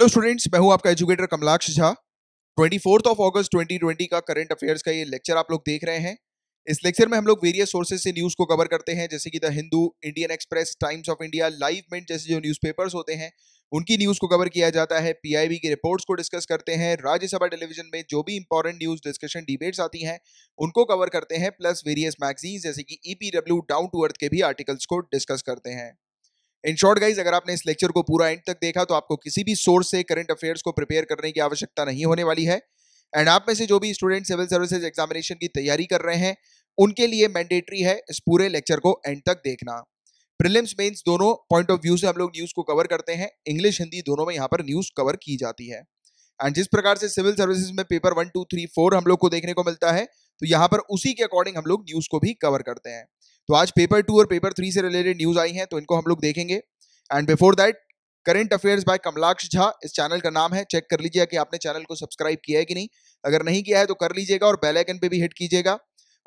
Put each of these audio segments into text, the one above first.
Hello students मैं हूं आपका educator Kamlaksh Jha twenty fourth of August 2020 का करंट अफेयर्स का ये लेक्चर आप लोग देख रहे हैं इस लेक्चर में हम लोग वेरियस सोर्सेज से न्यूज़ को कवर करते हैं जैसे कि the Hindu Indian Express Times of India Live Mint जैसे जो न्यूज़पेपर्स होते हैं उनकी न्यूज़ को कवर किया जाता है पी की रिपोर्ट्स को डिस्कस करते हैं राज्यसभा टेलीविजन में जो भी इंपॉर्टेंट न्यूज़ डिस्कशन डिबेट्स आती हैं उनको कवर करते हैं प्लस वेरियस मैगजीन्स जैसे कि ई डाउन टू अर्थ के भी आर्टिकल्स को डिस्कस करते हैं इन शॉर्ट गाइज अगर आपने इस लेक्चर को पूरा एंड तक देखा तो आपको किसी भी सोर्स से करंट अफेयर्स को प्रिपेयर करने की आवश्यकता नहीं होने वाली है एंड आप में से जो भी स्टूडेंट सिविल सर्विसेज एग्जामिनेशन की तैयारी कर रहे हैं उनके लिए मैंडेटरी है इस पूरे लेक्चर को एंड तक देखना प्रिलिम्स मेन्स दोनों पॉइंट ऑफ व्यू से हम लोग न्यूज़ को कवर करते हैं इंग्लिश हिंदी दोनों में यहाँ पर न्यूज़ कवर की जाती है एंड जिस प्रकार से सिविल सर्विसेज में paper one two three four हम लोग को देखने को मिलता है तो यहाँ पर उसी के अकॉर्डिंग हम लोग न्यूज़ को भी कवर करते हैं तो आज पेपर टू और पेपर थ्री से रिलेटेड न्यूज आई हैं तो इनको हम लोग देखेंगे and before that current affairs by Kamalaksha Jha इस चैनल का नाम है चेक कर लीजिए कि आपने चैनल को सब्सक्राइब किया है कि नहीं अगर नहीं किया है तो कर लीजिएगा और बेल आइकन पे भी हिट कीजिएगा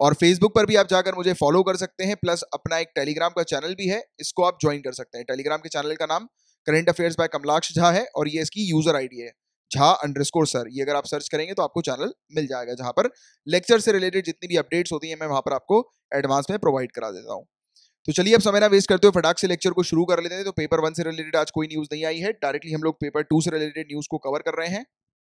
और फेसबुक पर भी आप जाकर मुझे फॉलो कर सकते हैं प्लस अपना एक टेलीग्राम का चैनल भी है इसको आप ज्वाइन कर सकते हैं टेलीग्राम के चैनल का नाम current affairs by Kamalaksha Jha है और ये इसकी यूजर आईडी है झा अंडरस्कोर सर ये अगर आप सर्च करेंगे तो आपको चैनल मिल जाएगा जहां पर लेक्चर से रिलेटेड जितनी भी अपडेट्स होती हैं मैं वहां पर आपको एडवांस में प्रोवाइड करा देता हूँ तो चलिए अब समय ना वेस्ट करते हुए फटाक से लेक्चर को शुरू कर लेते हैं तो पेपर वन से रिलेटेड आज कोई न्यूज़ नहीं आई है डायरेक्टली हम लोग पेपर टू से रिलेटेड न्यूज़ को कवर कर रहे हैं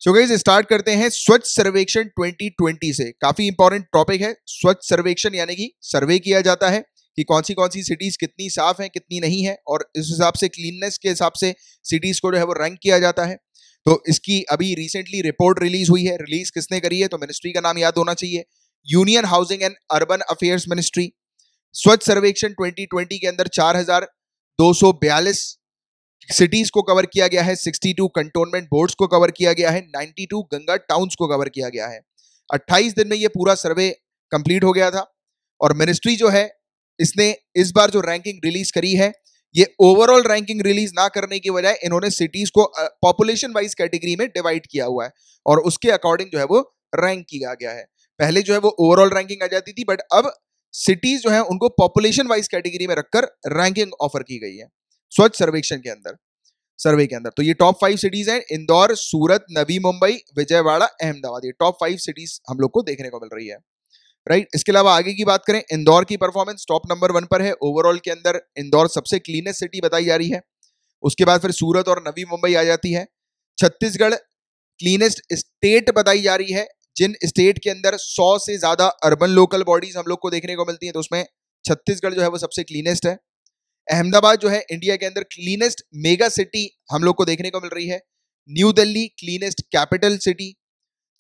सो गाइज स्टार्ट करते हैं स्वच्छ सर्वेक्षण 2020 से काफी इंपॉर्टेंट टॉपिक है स्वच्छ सर्वेक्षण यानी कि सर्वे किया जाता है कि कौन सी कौन सी सिटीज कितनी साफ हैं कितनी नहीं है और इस हिसाब से क्लीननेस के हिसाब से सिटीज को जो है वो रैंक किया जाता है तो इसकी अभी रिसेंटली रिपोर्ट रिलीज हुई है रिलीज किसने करी है तो मिनिस्ट्री का नाम याद होना चाहिए union housing and urban affairs ministry Swachh Survekshan 2020 के अंदर 4,242 सिटीज को कवर किया गया है 62 कंटोनमेंट बोर्ड्स को कवर किया गया है 92 गंगा टाउन्स को कवर किया गया है 28 दिन में ये पूरा सर्वे कंप्लीट हो गया था और मिनिस्ट्री जो है इसने इस बार जो रैंकिंग रिलीज करी है ये ओवरऑल रैंकिंग रिलीज ना करने की वजह इन्होंने सिटीज को पॉपुलेशन वाइज कैटेगरी में डिवाइड किया हुआ है और उसके अकॉर्डिंग जो है वो रैंक किया गया है पहले जो है वो ओवरऑल रैंकिंग आ जाती थी बट अब सिटीज जो है उनको पॉपुलेशन वाइज कैटेगरी में रखकर रैंकिंग ऑफर की गई है स्वच्छ सर्वेक्षण के अंदर सर्वे के अंदर तो ये टॉप फाइव सिटीज हैं इंदौर सूरत नवी मुंबई विजयवाड़ा अहमदाबाद ये टॉप फाइव सिटीज हम लोग को देखने को मिल रही है राइट इसके अलावा आगे की बात करें इंदौर की परफॉर्मेंस टॉप नंबर वन पर है ओवरऑल के अंदर इंदौर सबसे क्लीनेस्ट सिटी बताई जा रही है उसके बाद फिर सूरत और नवी मुंबई आ जाती है छत्तीसगढ़ क्लीनेस्ट स्टेट बताई जा रही है जिन स्टेट के अंदर 100 से ज़्यादा अर्बन लोकल बॉडीज हम लोग को देखने को मिलती हैं तो उसमें छत्तीसगढ़ जो है वो सबसे क्लीनेस्ट है अहमदाबाद जो है इंडिया के अंदर क्लीनेस्ट मेगा सिटी हम लोग को देखने को मिल रही है New Delhi cleanest capital city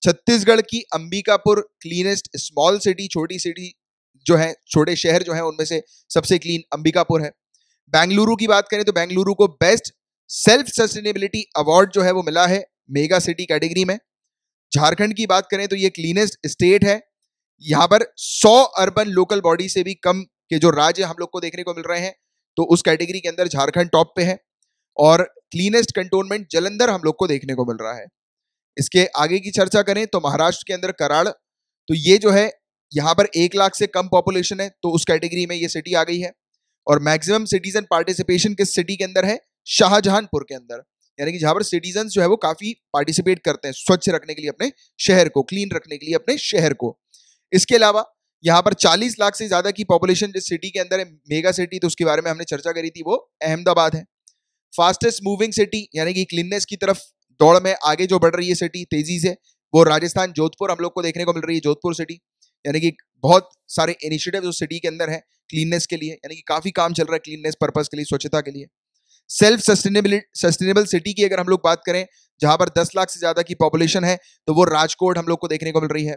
Chhattisgarh की अंबिकापुर क्लीनेस्ट स्मॉल सिटी छोटी सिटी जो है छोटे शहर जो है उनमें से सबसे क्लीन अंबिकापुर है बेंगलुरु की बात करें तो बेंगलुरु को बेस्ट सेल्फ सस्टेनेबिलिटी अवार्ड जो है वो मिला है मेगा सिटी कैटेगरी में झारखंड की बात करें तो ये क्लीनेस्ट स्टेट है यहाँ पर 100 अर्बन लोकल बॉडी से भी कम के जो राज्य हम लोग को देखने को मिल रहे हैं तो उस कैटेगरी के अंदर झारखंड टॉप पे है और क्लीनेस्ट कंटोनमेंट जलंधर हम लोग को देखने को मिल रहा है इसके आगे की चर्चा करें तो महाराष्ट्र के अंदर कराड़ तो ये जो है यहाँ पर एक लाख से कम पॉपुलेशन है तो उस कैटेगरी में ये सिटी आ गई है और मैक्सिमम सिटीजन पार्टिसिपेशन किस सिटी के अंदर है शाहजहानपुर के अंदर यानी कि जहाँ पर सिटीजन जो है वो काफी पार्टिसिपेट करते हैं स्वच्छ रखने के लिए अपने शहर को क्लीन रखने के लिए अपने शहर को इसके अलावा यहाँ पर 40 लाख से ज्यादा की पॉपुलेशन जिस सिटी के अंदर है मेगा सिटी तो उसके बारे में हमने चर्चा करी थी वो अहमदाबाद है फास्टेस्ट मूविंग सिटी यानी कि क्लीननेस की तरफ दौड़ में आगे जो बढ़ रही है सिटी तेजी से वो राजस्थान जोधपुर हम लोग को देखने को मिल रही है जोधपुर सिटी यानी कि बहुत सारे इनिशिएटिव जो सिटी के अंदर है क्लीननेस के लिए यानी कि काफ़ी काम चल रहा है क्लीननेस पर्पज़ के लिए स्वच्छता के लिए सेल्फ सस्टेनेबल सस्टेनेबल सिटी की अगर हम लोग बात करें जहाँ पर दस लाख से ज़्यादा की पॉपुलेशन है तो वो राजकोट हम लोग को देखने को मिल रही है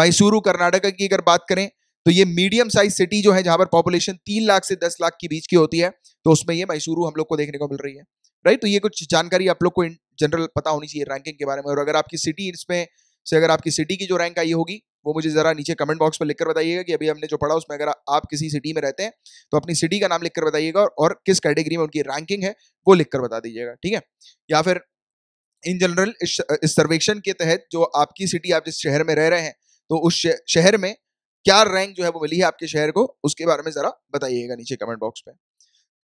मैसूरू कर्नाटका की अगर बात करें तो ये मीडियम साइज सिटी जो है जहाँ पर पॉपुलेशन तीन लाख से दस लाख के बीच की होती है तो उसमें ये मैसूरू हम लोग को देखने को मिल रही है राइट तो ये कुछ जानकारी आप लोग को जनरल पता होनी चाहिए रैंकिंग के बारे में और अगर आपकी सिटी इसमें से अगर आपकी सिटी की जो रैंक आई होगी वो मुझे ज़रा नीचे कमेंट बॉक्स में लिखकर बताइएगा कि अभी हमने जो पढ़ा उसमें अगर आप किसी सिटी में रहते हैं तो अपनी सिटी का नाम लिखकर बताइएगा और किस कैटेगरी में उनकी रैंकिंग है वो लिखकर बता दीजिएगा ठीक है या फिर इन जनरल इस, इस सर्वेक्षण के तहत जो आपकी सिटी आप जिस शहर में रह रहे हैं तो उस शहर में क्या रैंक जो है वो मिली है आपके शहर को उसके बारे में ज़रा बताइएगा नीचे कमेंट बॉक्स में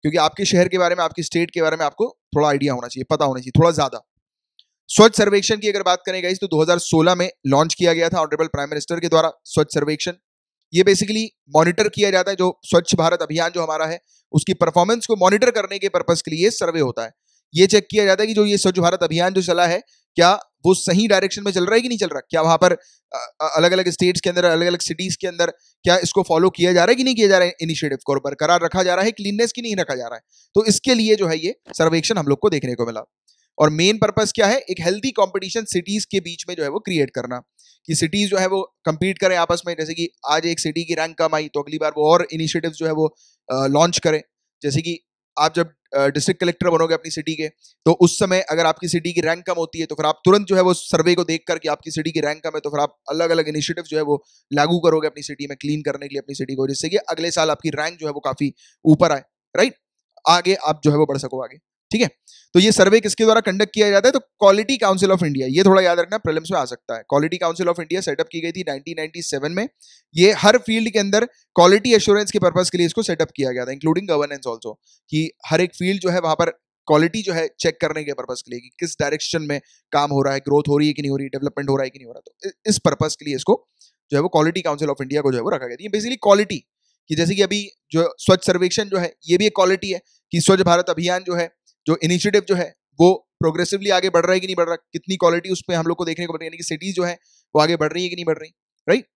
क्योंकि आपके शहर के बारे में आपके स्टेट के बारे में आपको थोड़ा आइडिया होना चाहिए पता होना चाहिए थोड़ा ज़्यादा स्वच्छ सर्वेक्षण की अगर बात करें गई तो 2016 में लॉन्च किया गया था ऑनरेबल प्राइम मिनिस्टर के द्वारा स्वच्छ सर्वेक्षण ये बेसिकली मॉनिटर किया जाता है जो स्वच्छ भारत अभियान जो हमारा है उसकी परफॉर्मेंस को मॉनिटर करने के पर्पज के लिए सर्वे होता है ये चेक किया जाता है कि जो ये स्वच्छ भारत अभियान जो चला है क्या वो सही डायरेक्शन में चल रहा है कि नहीं चल रहा क्या वहाँ पर अलग अलग स्टेट्स के अंदर अलग अलग सिटीज़ के अंदर क्या इसको फॉलो किया जा रहा है कि नहीं किया जा रहा है इनिशिएटिव को बरकरार रखा जा रहा है क्लीननेस की नहीं रखा जा रहा है तो इसके लिए जो है ये सर्वेक्षण हम लोग को देखने को मिला और मेन पर्पज़ क्या है एक हेल्थी कॉम्पिटिशन सिटीज़ के बीच में जो है वो क्रिएट करना कि सिटीज़ जो है वो कम्पीट करें आपस में जैसे कि आज एक सिटी की रैंक कम आई तो अगली बार वो और इनिशिएटिव जो है वो लॉन्च करें जैसे कि आप जब डिस्ट्रिक्ट कलेक्टर बनोगे अपनी सिटी के तो उस समय अगर आपकी सिटी की रैंक कम होती है तो फिर आप तुरंत जो है वो सर्वे को देख करके आपकी सिटी की रैंक कम है तो फिर आप अलग अलग इनिशिएटिव जो है वो लागू करोगे अपनी सिटी में क्लीन करने के लिए अपनी सिटी को जिससे कि अगले साल आपकी रैंक जो है वो काफ़ी ऊपर आए राइट आगे आप जो है वो बढ़ सको आगे ठीक है तो ये सर्वे किसके द्वारा कंडक्ट किया जाता है तो क्वालिटी काउंसिल ऑफ इंडिया ये थोड़ा याद रखना प्रिलिम्स में आ सकता है quality council of India setup की गई थी 1997 में ये हर फील्ड के अंदर क्वालिटी एश्योरेंस के पर्पज के लिए इसको सेटअप किया गया था इंक्लूडिंग गवर्नेंस ऑल्सो कि हर एक फील्ड जो है वहां पर क्वालिटी जो है चेक करने के पर्पज के लिए कि किस डायरेक्शन में काम हो रहा है ग्रोथ हो रही है कि नहीं हो रही डेवलपमेंट हो रहा है कि नहीं हो रहा तो इस पर्पज के लिए इसको जो है वो क्वालिटी काउंसिल ऑफ इंडिया को जो है वो रखा गया था बेसिकली क्वालिटी कि जैसे कि अभी जो स्वच्छ सर्वेक्षण जो है ये भी एक क्वालिटी है कि स्वच्छ भारत अभियान जो है जो इनिशिएटिव जो है वो प्रोग्रेसिवली आगे बढ़ रहा है कि नहीं बढ़ रहा कितनी क्वालिटी उस पर हम लोग को देखने को मिल रही है सिटीज जो है वो आगे बढ़ रही है कि नहीं बढ़ रही राइट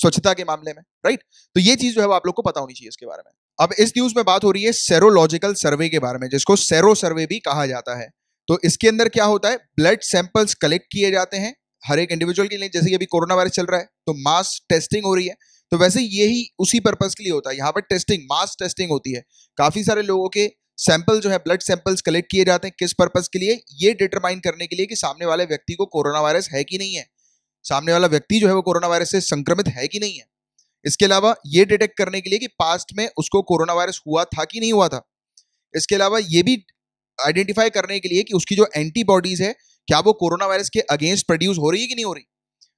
स्वच्छता के मामले में राइट तो ये चीज जो है वो आप लोग को पता होनी चाहिए इसके बारे में अब इस न्यूज में बात हो रही है सेरोलॉजिकल सर्वे के बारे में जिसको सेरो सर्वे भी कहा जाता है तो इसके अंदर क्या होता है ब्लड सैंपल्स कलेक्ट किए जाते हैं हर एक इंडिविजुअल के लिए जैसे कि अभी कोरोना वायरस चल रहा है तो मास टेस्टिंग हो रही है तो वैसे यही उसी पर्पज के लिए होता है यहाँ पर टेस्टिंग मास टेस्टिंग होती है काफी सारे लोगों के सैंपल जो है ब्लड सैंपल्स कलेक्ट किए जाते हैं किस पर्पज़ के लिए ये डिटरमाइन करने के लिए कि सामने वाले व्यक्ति को कोरोना वायरस है कि नहीं है सामने वाला व्यक्ति जो है वो कोरोना वायरस से संक्रमित है कि नहीं है इसके अलावा ये डिटेक्ट करने के लिए कि पास्ट में उसको कोरोना वायरस हुआ था कि नहीं हुआ था इसके अलावा ये भी आइडेंटिफाई करने के लिए कि उसकी जो एंटीबॉडीज़ है क्या वो कोरोना वायरस के अगेंस्ट प्रोड्यूस हो रही है कि नहीं हो रही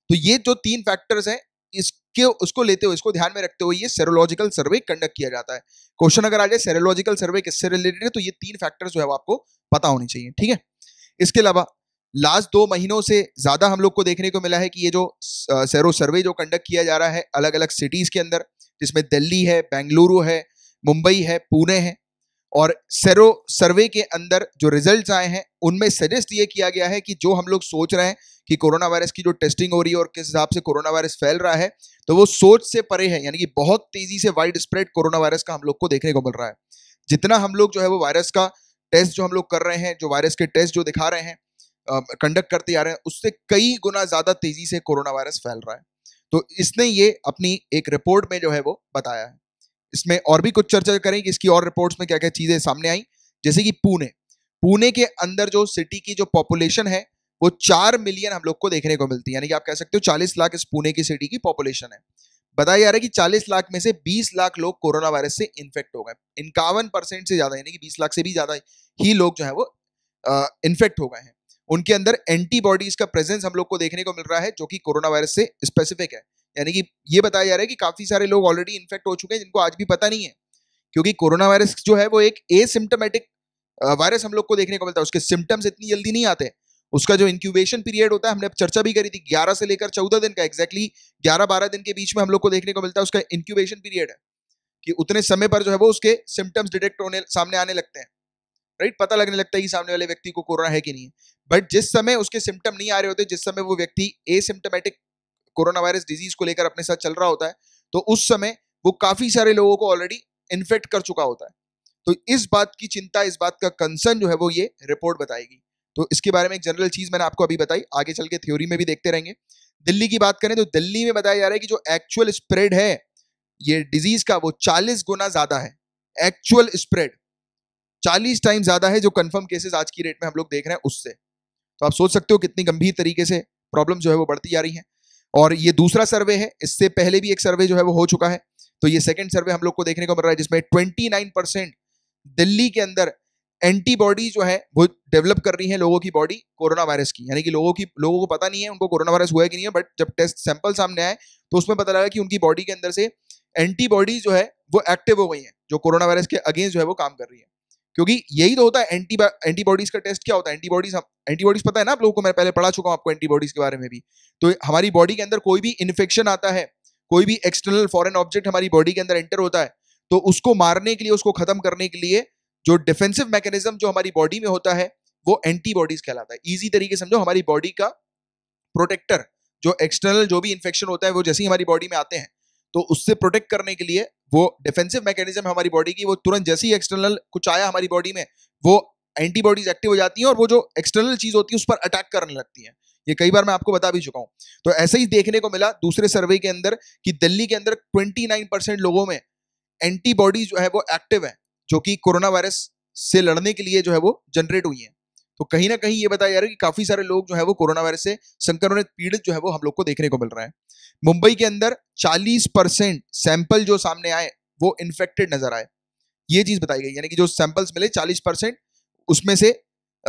तो ये जो तीन फैक्टर्स हैं इसके उसको लेते हुए इसको ध्यान में रखते हुए ये सेरोलॉजिकल सर्वे कंडक्ट किया जाता है क्वेश्चन अगर आ जाए सेरोलॉजिकल सर्वे किससे रिलेटेड है तो ये तीन फैक्टर्स जो है आपको पता होने चाहिए ठीक है इसके अलावा लास्ट दो महीनों से ज़्यादा हम लोग को देखने को मिला है कि ये जो सेरो सर्वे जो कंडक्ट किया जा रहा है अलग अलग सिटीज़ के अंदर जिसमें दिल्ली है बेंगलुरु है मुंबई है पुणे है और सेरो सर्वे के अंदर जो रिजल्ट्स आए हैं उनमें सजेस्ट ये किया गया है कि जो हम लोग सोच रहे हैं कि कोरोना वायरस की जो टेस्टिंग हो रही है और किस हिसाब से कोरोना वायरस फैल रहा है तो वो सोच से परे है यानी कि बहुत तेजी से वाइड स्प्रेड कोरोना वायरस का हम लोग को देखने को मिल रहा है जितना हम लोग जो है वो वायरस का टेस्ट जो हम लोग कर रहे हैं जो वायरस के टेस्ट जो दिखा रहे हैं कंडक्ट करते जा रहे हैं उससे कई गुना ज़्यादा तेज़ी से कोरोना वायरस फैल रहा है तो इसने ये अपनी एक रिपोर्ट में जो है वो बताया है इसमें और भी कुछ चर्चा कि इसकी और रिपोर्ट्स में क्या क्या चीज़ें सामने आई जैसे कि पुणे पुणे के अंदर जो सिटी की जो पॉपुलेशन है वो चार मिलियन हम लोग को देखने को मिलती है यानी कि आप कह सकते हो चालीस लाख इस पुणे की सिटी की पॉपुलेशन है बताया जा रहा है कि चालीस लाख में से बीस लाख लोग कोरोना वायरस से इन्फेक्ट हो गए इक्यावन परसेंट से ज़्यादा यानी कि बीस लाख से भी ज़्यादा ही लोग जो है वो इन्फेक्ट हो गए हैं उनके अंदर एंटीबॉडीज का प्रेजेंस हम लोग को देखने को मिल रहा है जो कि कोरोना वायरस से स्पेसिफिक है यानी कि ये बताया जा रहा है कि काफ़ी सारे लोग ऑलरेडी इन्फेक्ट हो चुके हैं जिनको आज भी पता नहीं है क्योंकि कोरोना वायरस जो है वो एक एसिम्टोमेटिक वायरस हम लोग को देखने को मिलता है उसके सिम्टम्स इतनी जल्दी नहीं आते उसका जो इंक्यूबेशन पीरियड होता है हमने चर्चा भी करी थी ग्यारह से लेकर चौदह दिन का एक्जैक्टली ग्यारह बारह दिन के बीच में हम लोग को देखने को मिलता है उसका इंक्यूबेशन पीरियड है कि उतने समय पर जो है वो उसके सिम्टम्स डिटेक्ट होने सामने आने लगते हैं राइट पता लगने लगता है कि सामने वाले व्यक्ति को कोरोना है कि नहीं बट जिस समय उसके सिम्टम नहीं आ रहे होते जिस समय वो व्यक्ति ए कोरोना वायरस डिजीज को लेकर अपने साथ चल रहा होता है तो उस समय वो काफी सारे लोगों को ऑलरेडी इन्फेक्ट कर चुका होता है तो इस बात की चिंता इस बात का कंसर्न जो है वो ये रिपोर्ट बताएगी तो इसके बारे में एक जनरल चीज मैंने आपको अभी बताई आगे चल के थ्योरी में भी देखते रहेंगे दिल्ली की बात करें तो दिल्ली में बताया जा रहा है कि जो एक्चुअल स्प्रेड है ये डिजीज का वो चालीस गुना ज्यादा है एक्चुअल स्प्रेड चालीस टाइम ज्यादा है जो कंफर्म केसेस आज की रेट में हम लोग देख रहे हैं उससे तो आप सोच सकते हो कितनी गंभीर तरीके से प्रॉब्लम जो है वो बढ़ती जा रही है और ये दूसरा सर्वे है इससे पहले भी एक सर्वे जो है वो हो चुका है तो ये सेकंड सर्वे हम लोग को देखने को मिल रहा है जिसमें 29 परसेंट दिल्ली के अंदर एंटीबॉडी जो है वो डेवलप कर रही है लोगों की बॉडी कोरोना वायरस की यानी कि लोगों की लोगों को पता नहीं है उनको कोरोना वायरस हुआ है कि नहीं है बट जब टेस्ट सैंपल सामने आए तो उसमें पता लगा कि उनकी बॉडी के अंदर से एंटीबॉडी जो है वो एक्टिव हो गई है जो कोरोना वायरस के अगेंस्ट जो है वो काम कर रही है क्योंकि यही तो होता है एंटी एंटीबॉडीज का टेस्ट क्या होता है एंटीबॉडीज एंटीबॉडीज पता है ना आप लोगों को मैं पहले पढ़ा चुका हूँ आपको एंटीबॉडीज के बारे में भी तो हमारी बॉडी के अंदर कोई भी इन्फेक्शन आता है कोई भी एक्सटर्नल फॉरन ऑब्जेक्ट हमारी बॉडी के अंदर एंटर होता है तो उसको मारने के लिए उसको खत्म करने के लिए जो डिफेंसिव मैकेनिज्म जो हमारी बॉडी में होता है वो एंटीबॉडीज कहलाता है ईजी तरीके समझो हमारी बॉडी का प्रोटेक्टर जो एक्सटर्नल जो भी इन्फेक्शन होता है वो जैसे ही हमारी बॉडी में आते हैं तो उससे प्रोटेक्ट करने के लिए वो डिफेंसिव मैकेनिज्म है हमारी बॉडी की वो तुरंत जैसे ही एक्सटर्नल कुछ आया हमारी बॉडी में वो एंटीबॉडीज एक्टिव हो जाती हैं और वो जो एक्सटर्नल चीज होती है उस पर अटैक करने लगती है ये कई बार मैं आपको बता भी चुका हूँ तो ऐसे ही देखने को मिला दूसरे सर्वे के अंदर कि दिल्ली के अंदर 29 परसेंट लोगों में एंटीबॉडीज जो है वो एक्टिव है जो कि कोरोना वायरस से लड़ने के लिए जो है वो जनरेट हुई है तो कहीं ना कहीं ये बताया जा रहा है कि काफी सारे लोग जो है वो कोरोना वायरस से संक्रमण पीड़ित जो है वो हम लोग को देखने को मिल रहा है मुंबई के अंदर 40 परसेंट सैंपल जो सामने आए वो इन्फेक्टेड नजर आए ये चीज बताई गई यानी कि जो सैंपल्स मिले 40 परसेंट उसमें से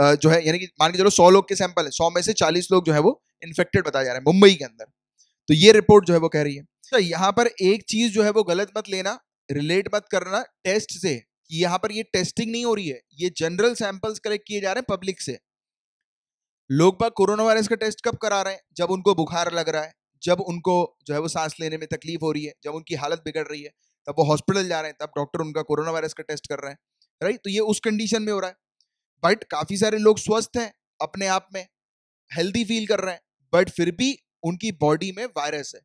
जो है यानी कि मान के चलो सौ लोग के सैंपल है सौ में से चालीस लोग जो है वो इन्फेक्टेड बताया जा रहा है मुंबई के अंदर तो ये रिपोर्ट जो है वो कह रही है तो यहाँ पर एक चीज जो है वो गलत मत लेना रिलेट मत करना टेस्ट से कि यहाँ पर ये टेस्टिंग नहीं हो रही है ये जनरल सैंपल्स कलेक्ट किए जा रहे हैं पब्लिक से लोग बाग कोरोना वायरस का टेस्ट कब करा रहे हैं जब उनको बुखार लग रहा है जब उनको जो है वो सांस लेने में तकलीफ हो रही है जब उनकी हालत बिगड़ रही है तब वो हॉस्पिटल जा रहे हैं तब डॉक्टर उनका कोरोना वायरस का टेस्ट कर रहे हैं राइट तो ये उस कंडीशन में हो रहा है बट काफ़ी सारे लोग स्वस्थ हैं अपने आप में हेल्दी फील कर रहे हैं बट फिर भी उनकी बॉडी में वायरस है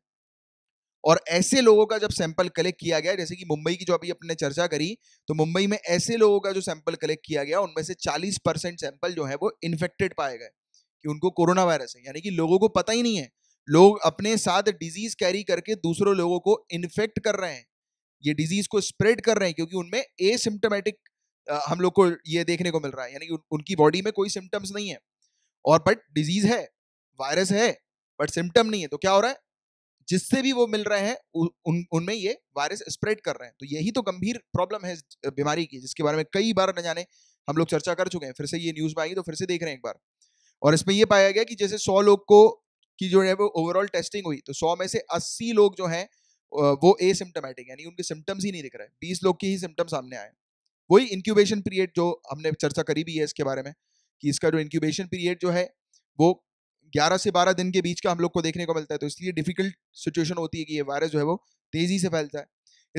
और ऐसे लोगों का जब सैंपल कलेक्ट किया गया जैसे कि मुंबई की जो अभी अपने चर्चा करी तो मुंबई में ऐसे लोगों का जो सैंपल कलेक्ट किया गया उनमें से 40 परसेंट सैंपल जो है वो इन्फेक्टेड पाए गए कि उनको कोरोना वायरस है यानी कि लोगों को पता ही नहीं है लोग अपने साथ डिजीज कैरी करके दूसरों लोगों को इन्फेक्ट कर रहे हैं ये डिजीज को स्प्रेड कर रहे हैं क्योंकि उनमें एसिम्टोमेटिक हम लोग को ये देखने को मिल रहा है यानी कि उनकी बॉडी में कोई सिम्टम्स नहीं है और बट डिजीज है वायरस है बट सिम्टम नहीं है तो क्या हो रहा है जिससे भी वो मिल रहे हैं उन उनमें ये वायरस स्प्रेड कर रहे हैं तो यही तो गंभीर प्रॉब्लम है बीमारी की जिसके बारे में कई बार न जाने हम लोग चर्चा कर चुके हैं फिर से ये न्यूज़ में आएगी तो फिर से देख रहे हैं एक बार और इसमें ये पाया गया कि जैसे सौ लोग को की जो है वो ओवरऑल टेस्टिंग हुई तो सौ में से अस्सी लोग जो हैं वो सिम्टोमेटिक यानी उनके सिम्टम्स ही नहीं दिख रहे बीस लोग के ही सिम्टम्स सामने आए वही इंक्यूबेशन पीरियड जो हमने चर्चा करी भी है इसके बारे में कि इसका जो इंक्यूबेशन पीरियड जो है वो ग्यारह से बारह दिन के बीच का हम लोग को देखने को मिलता है तो इसलिए डिफिकल्ट सिचुएशन होती है कि ये वायरस जो है वो तेज़ी से फैलता है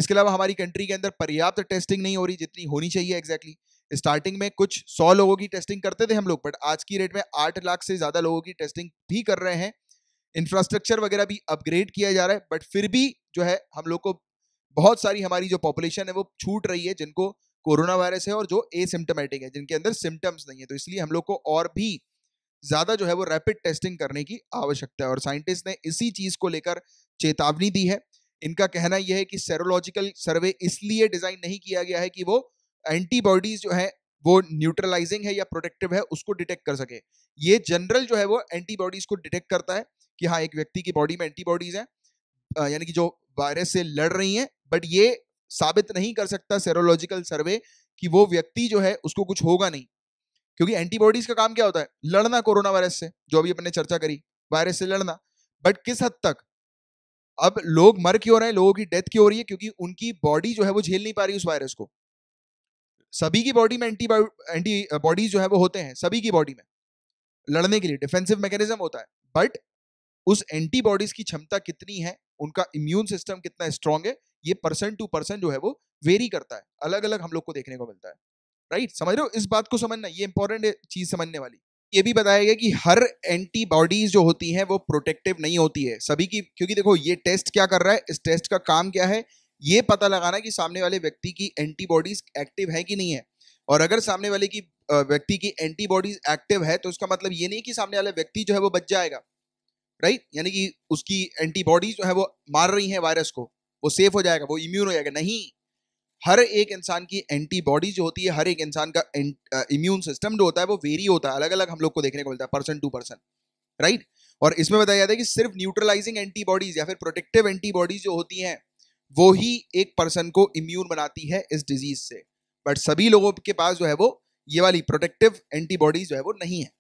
इसके अलावा हमारी कंट्री के अंदर पर्याप्त टेस्टिंग नहीं हो रही जितनी होनी चाहिए एग्जैक्टली exactly. स्टार्टिंग में कुछ सौ लोगों की टेस्टिंग करते थे हम लोग बट आज की रेट में आठ लाख से ज़्यादा लोगों की टेस्टिंग भी कर रहे हैं इंफ्रास्ट्रक्चर वगैरह भी अपग्रेड किया जा रहा है बट फिर भी जो है हम लोग को बहुत सारी हमारी जो पॉपुलेशन है वो छूट रही है जिनको कोरोना वायरस है और जो एसिम्टोमेटिक है जिनके अंदर सिम्टम्स नहीं है तो इसलिए हम लोग को और भी ज़्यादा जो है वो रैपिड टेस्टिंग करने की आवश्यकता है और साइंटिस्ट ने इसी चीज़ को लेकर चेतावनी दी है इनका कहना यह है कि सेरोलॉजिकल सर्वे इसलिए डिज़ाइन नहीं किया गया है कि वो एंटीबॉडीज़ जो है वो न्यूट्रलाइजिंग है या प्रोटेक्टिव है उसको डिटेक्ट कर सके ये जनरल जो है वो एंटीबॉडीज़ को डिटेक्ट करता है कि हाँ एक व्यक्ति की बॉडी में एंटीबॉडीज़ हैं यानी कि जो वायरस से लड़ रही हैं बट ये साबित नहीं कर सकता सेरोलॉजिकल सर्वे कि वो व्यक्ति जो है उसको कुछ होगा नहीं क्योंकि एंटीबॉडीज का काम क्या होता है लड़ना कोरोना वायरस से जो अभी अपने चर्चा करी वायरस से लड़ना बट किस हद तक अब लोग मर क्यों रहे हैं लोगों की डेथ क्यों हो रही है क्योंकि उनकी बॉडी जो है वो झेल नहीं पा रही उस वायरस को सभी की बॉडी में एंटी एंटी बॉडीज जो है वो होते हैं सभी की बॉडी में लड़ने के लिए डिफेंसिव मैकेनिज्म होता है बट उस एंटीबॉडीज की क्षमता कितनी है उनका इम्यून सिस्टम कितना स्ट्रांग है ये पर्सन टू पर्सन जो है वो वेरी करता है अलग अलग हम लोग को देखने को मिलता है राइट समझ रहे हो इस बात को समझना ये इंपॉर्टेंट चीज समझने वाली ये भी बताया गया कि हर एंटीबॉडीज जो होती हैं वो प्रोटेक्टिव नहीं होती है सभी की क्योंकि देखो ये टेस्ट क्या कर रहा है इस टेस्ट का काम क्या है ये पता लगाना कि सामने वाले व्यक्ति की एंटीबॉडीज एक्टिव है कि नहीं है और अगर सामने वाले की व्यक्ति की एंटीबॉडीज एक्टिव है तो उसका मतलब ये नहीं कि सामने वाला व्यक्ति जो है वो बच जाएगा राइट यानी कि उसकी एंटीबॉडीज जो है वो मार रही है वायरस को वो सेफ हो जाएगा वो इम्यून हो जाएगा नहीं हर एक इंसान की एंटीबॉडी जो होती है हर एक इंसान का इम्यून सिस्टम जो होता है वो वेरी होता है अलग अलग हम लोग को देखने को मिलता है पर्सन टू पर्सन राइट और इसमें बताया जाता है कि सिर्फ न्यूट्रलाइजिंग एंटीबॉडीज या फिर प्रोटेक्टिव एंटीबॉडीज जो होती हैं वो ही एक पर्सन को इम्यून बनाती है इस डिजीज से बट सभी लोगों के पास जो है वो ये वाली प्रोटेक्टिव एंटीबॉडीज जो है वो नहीं है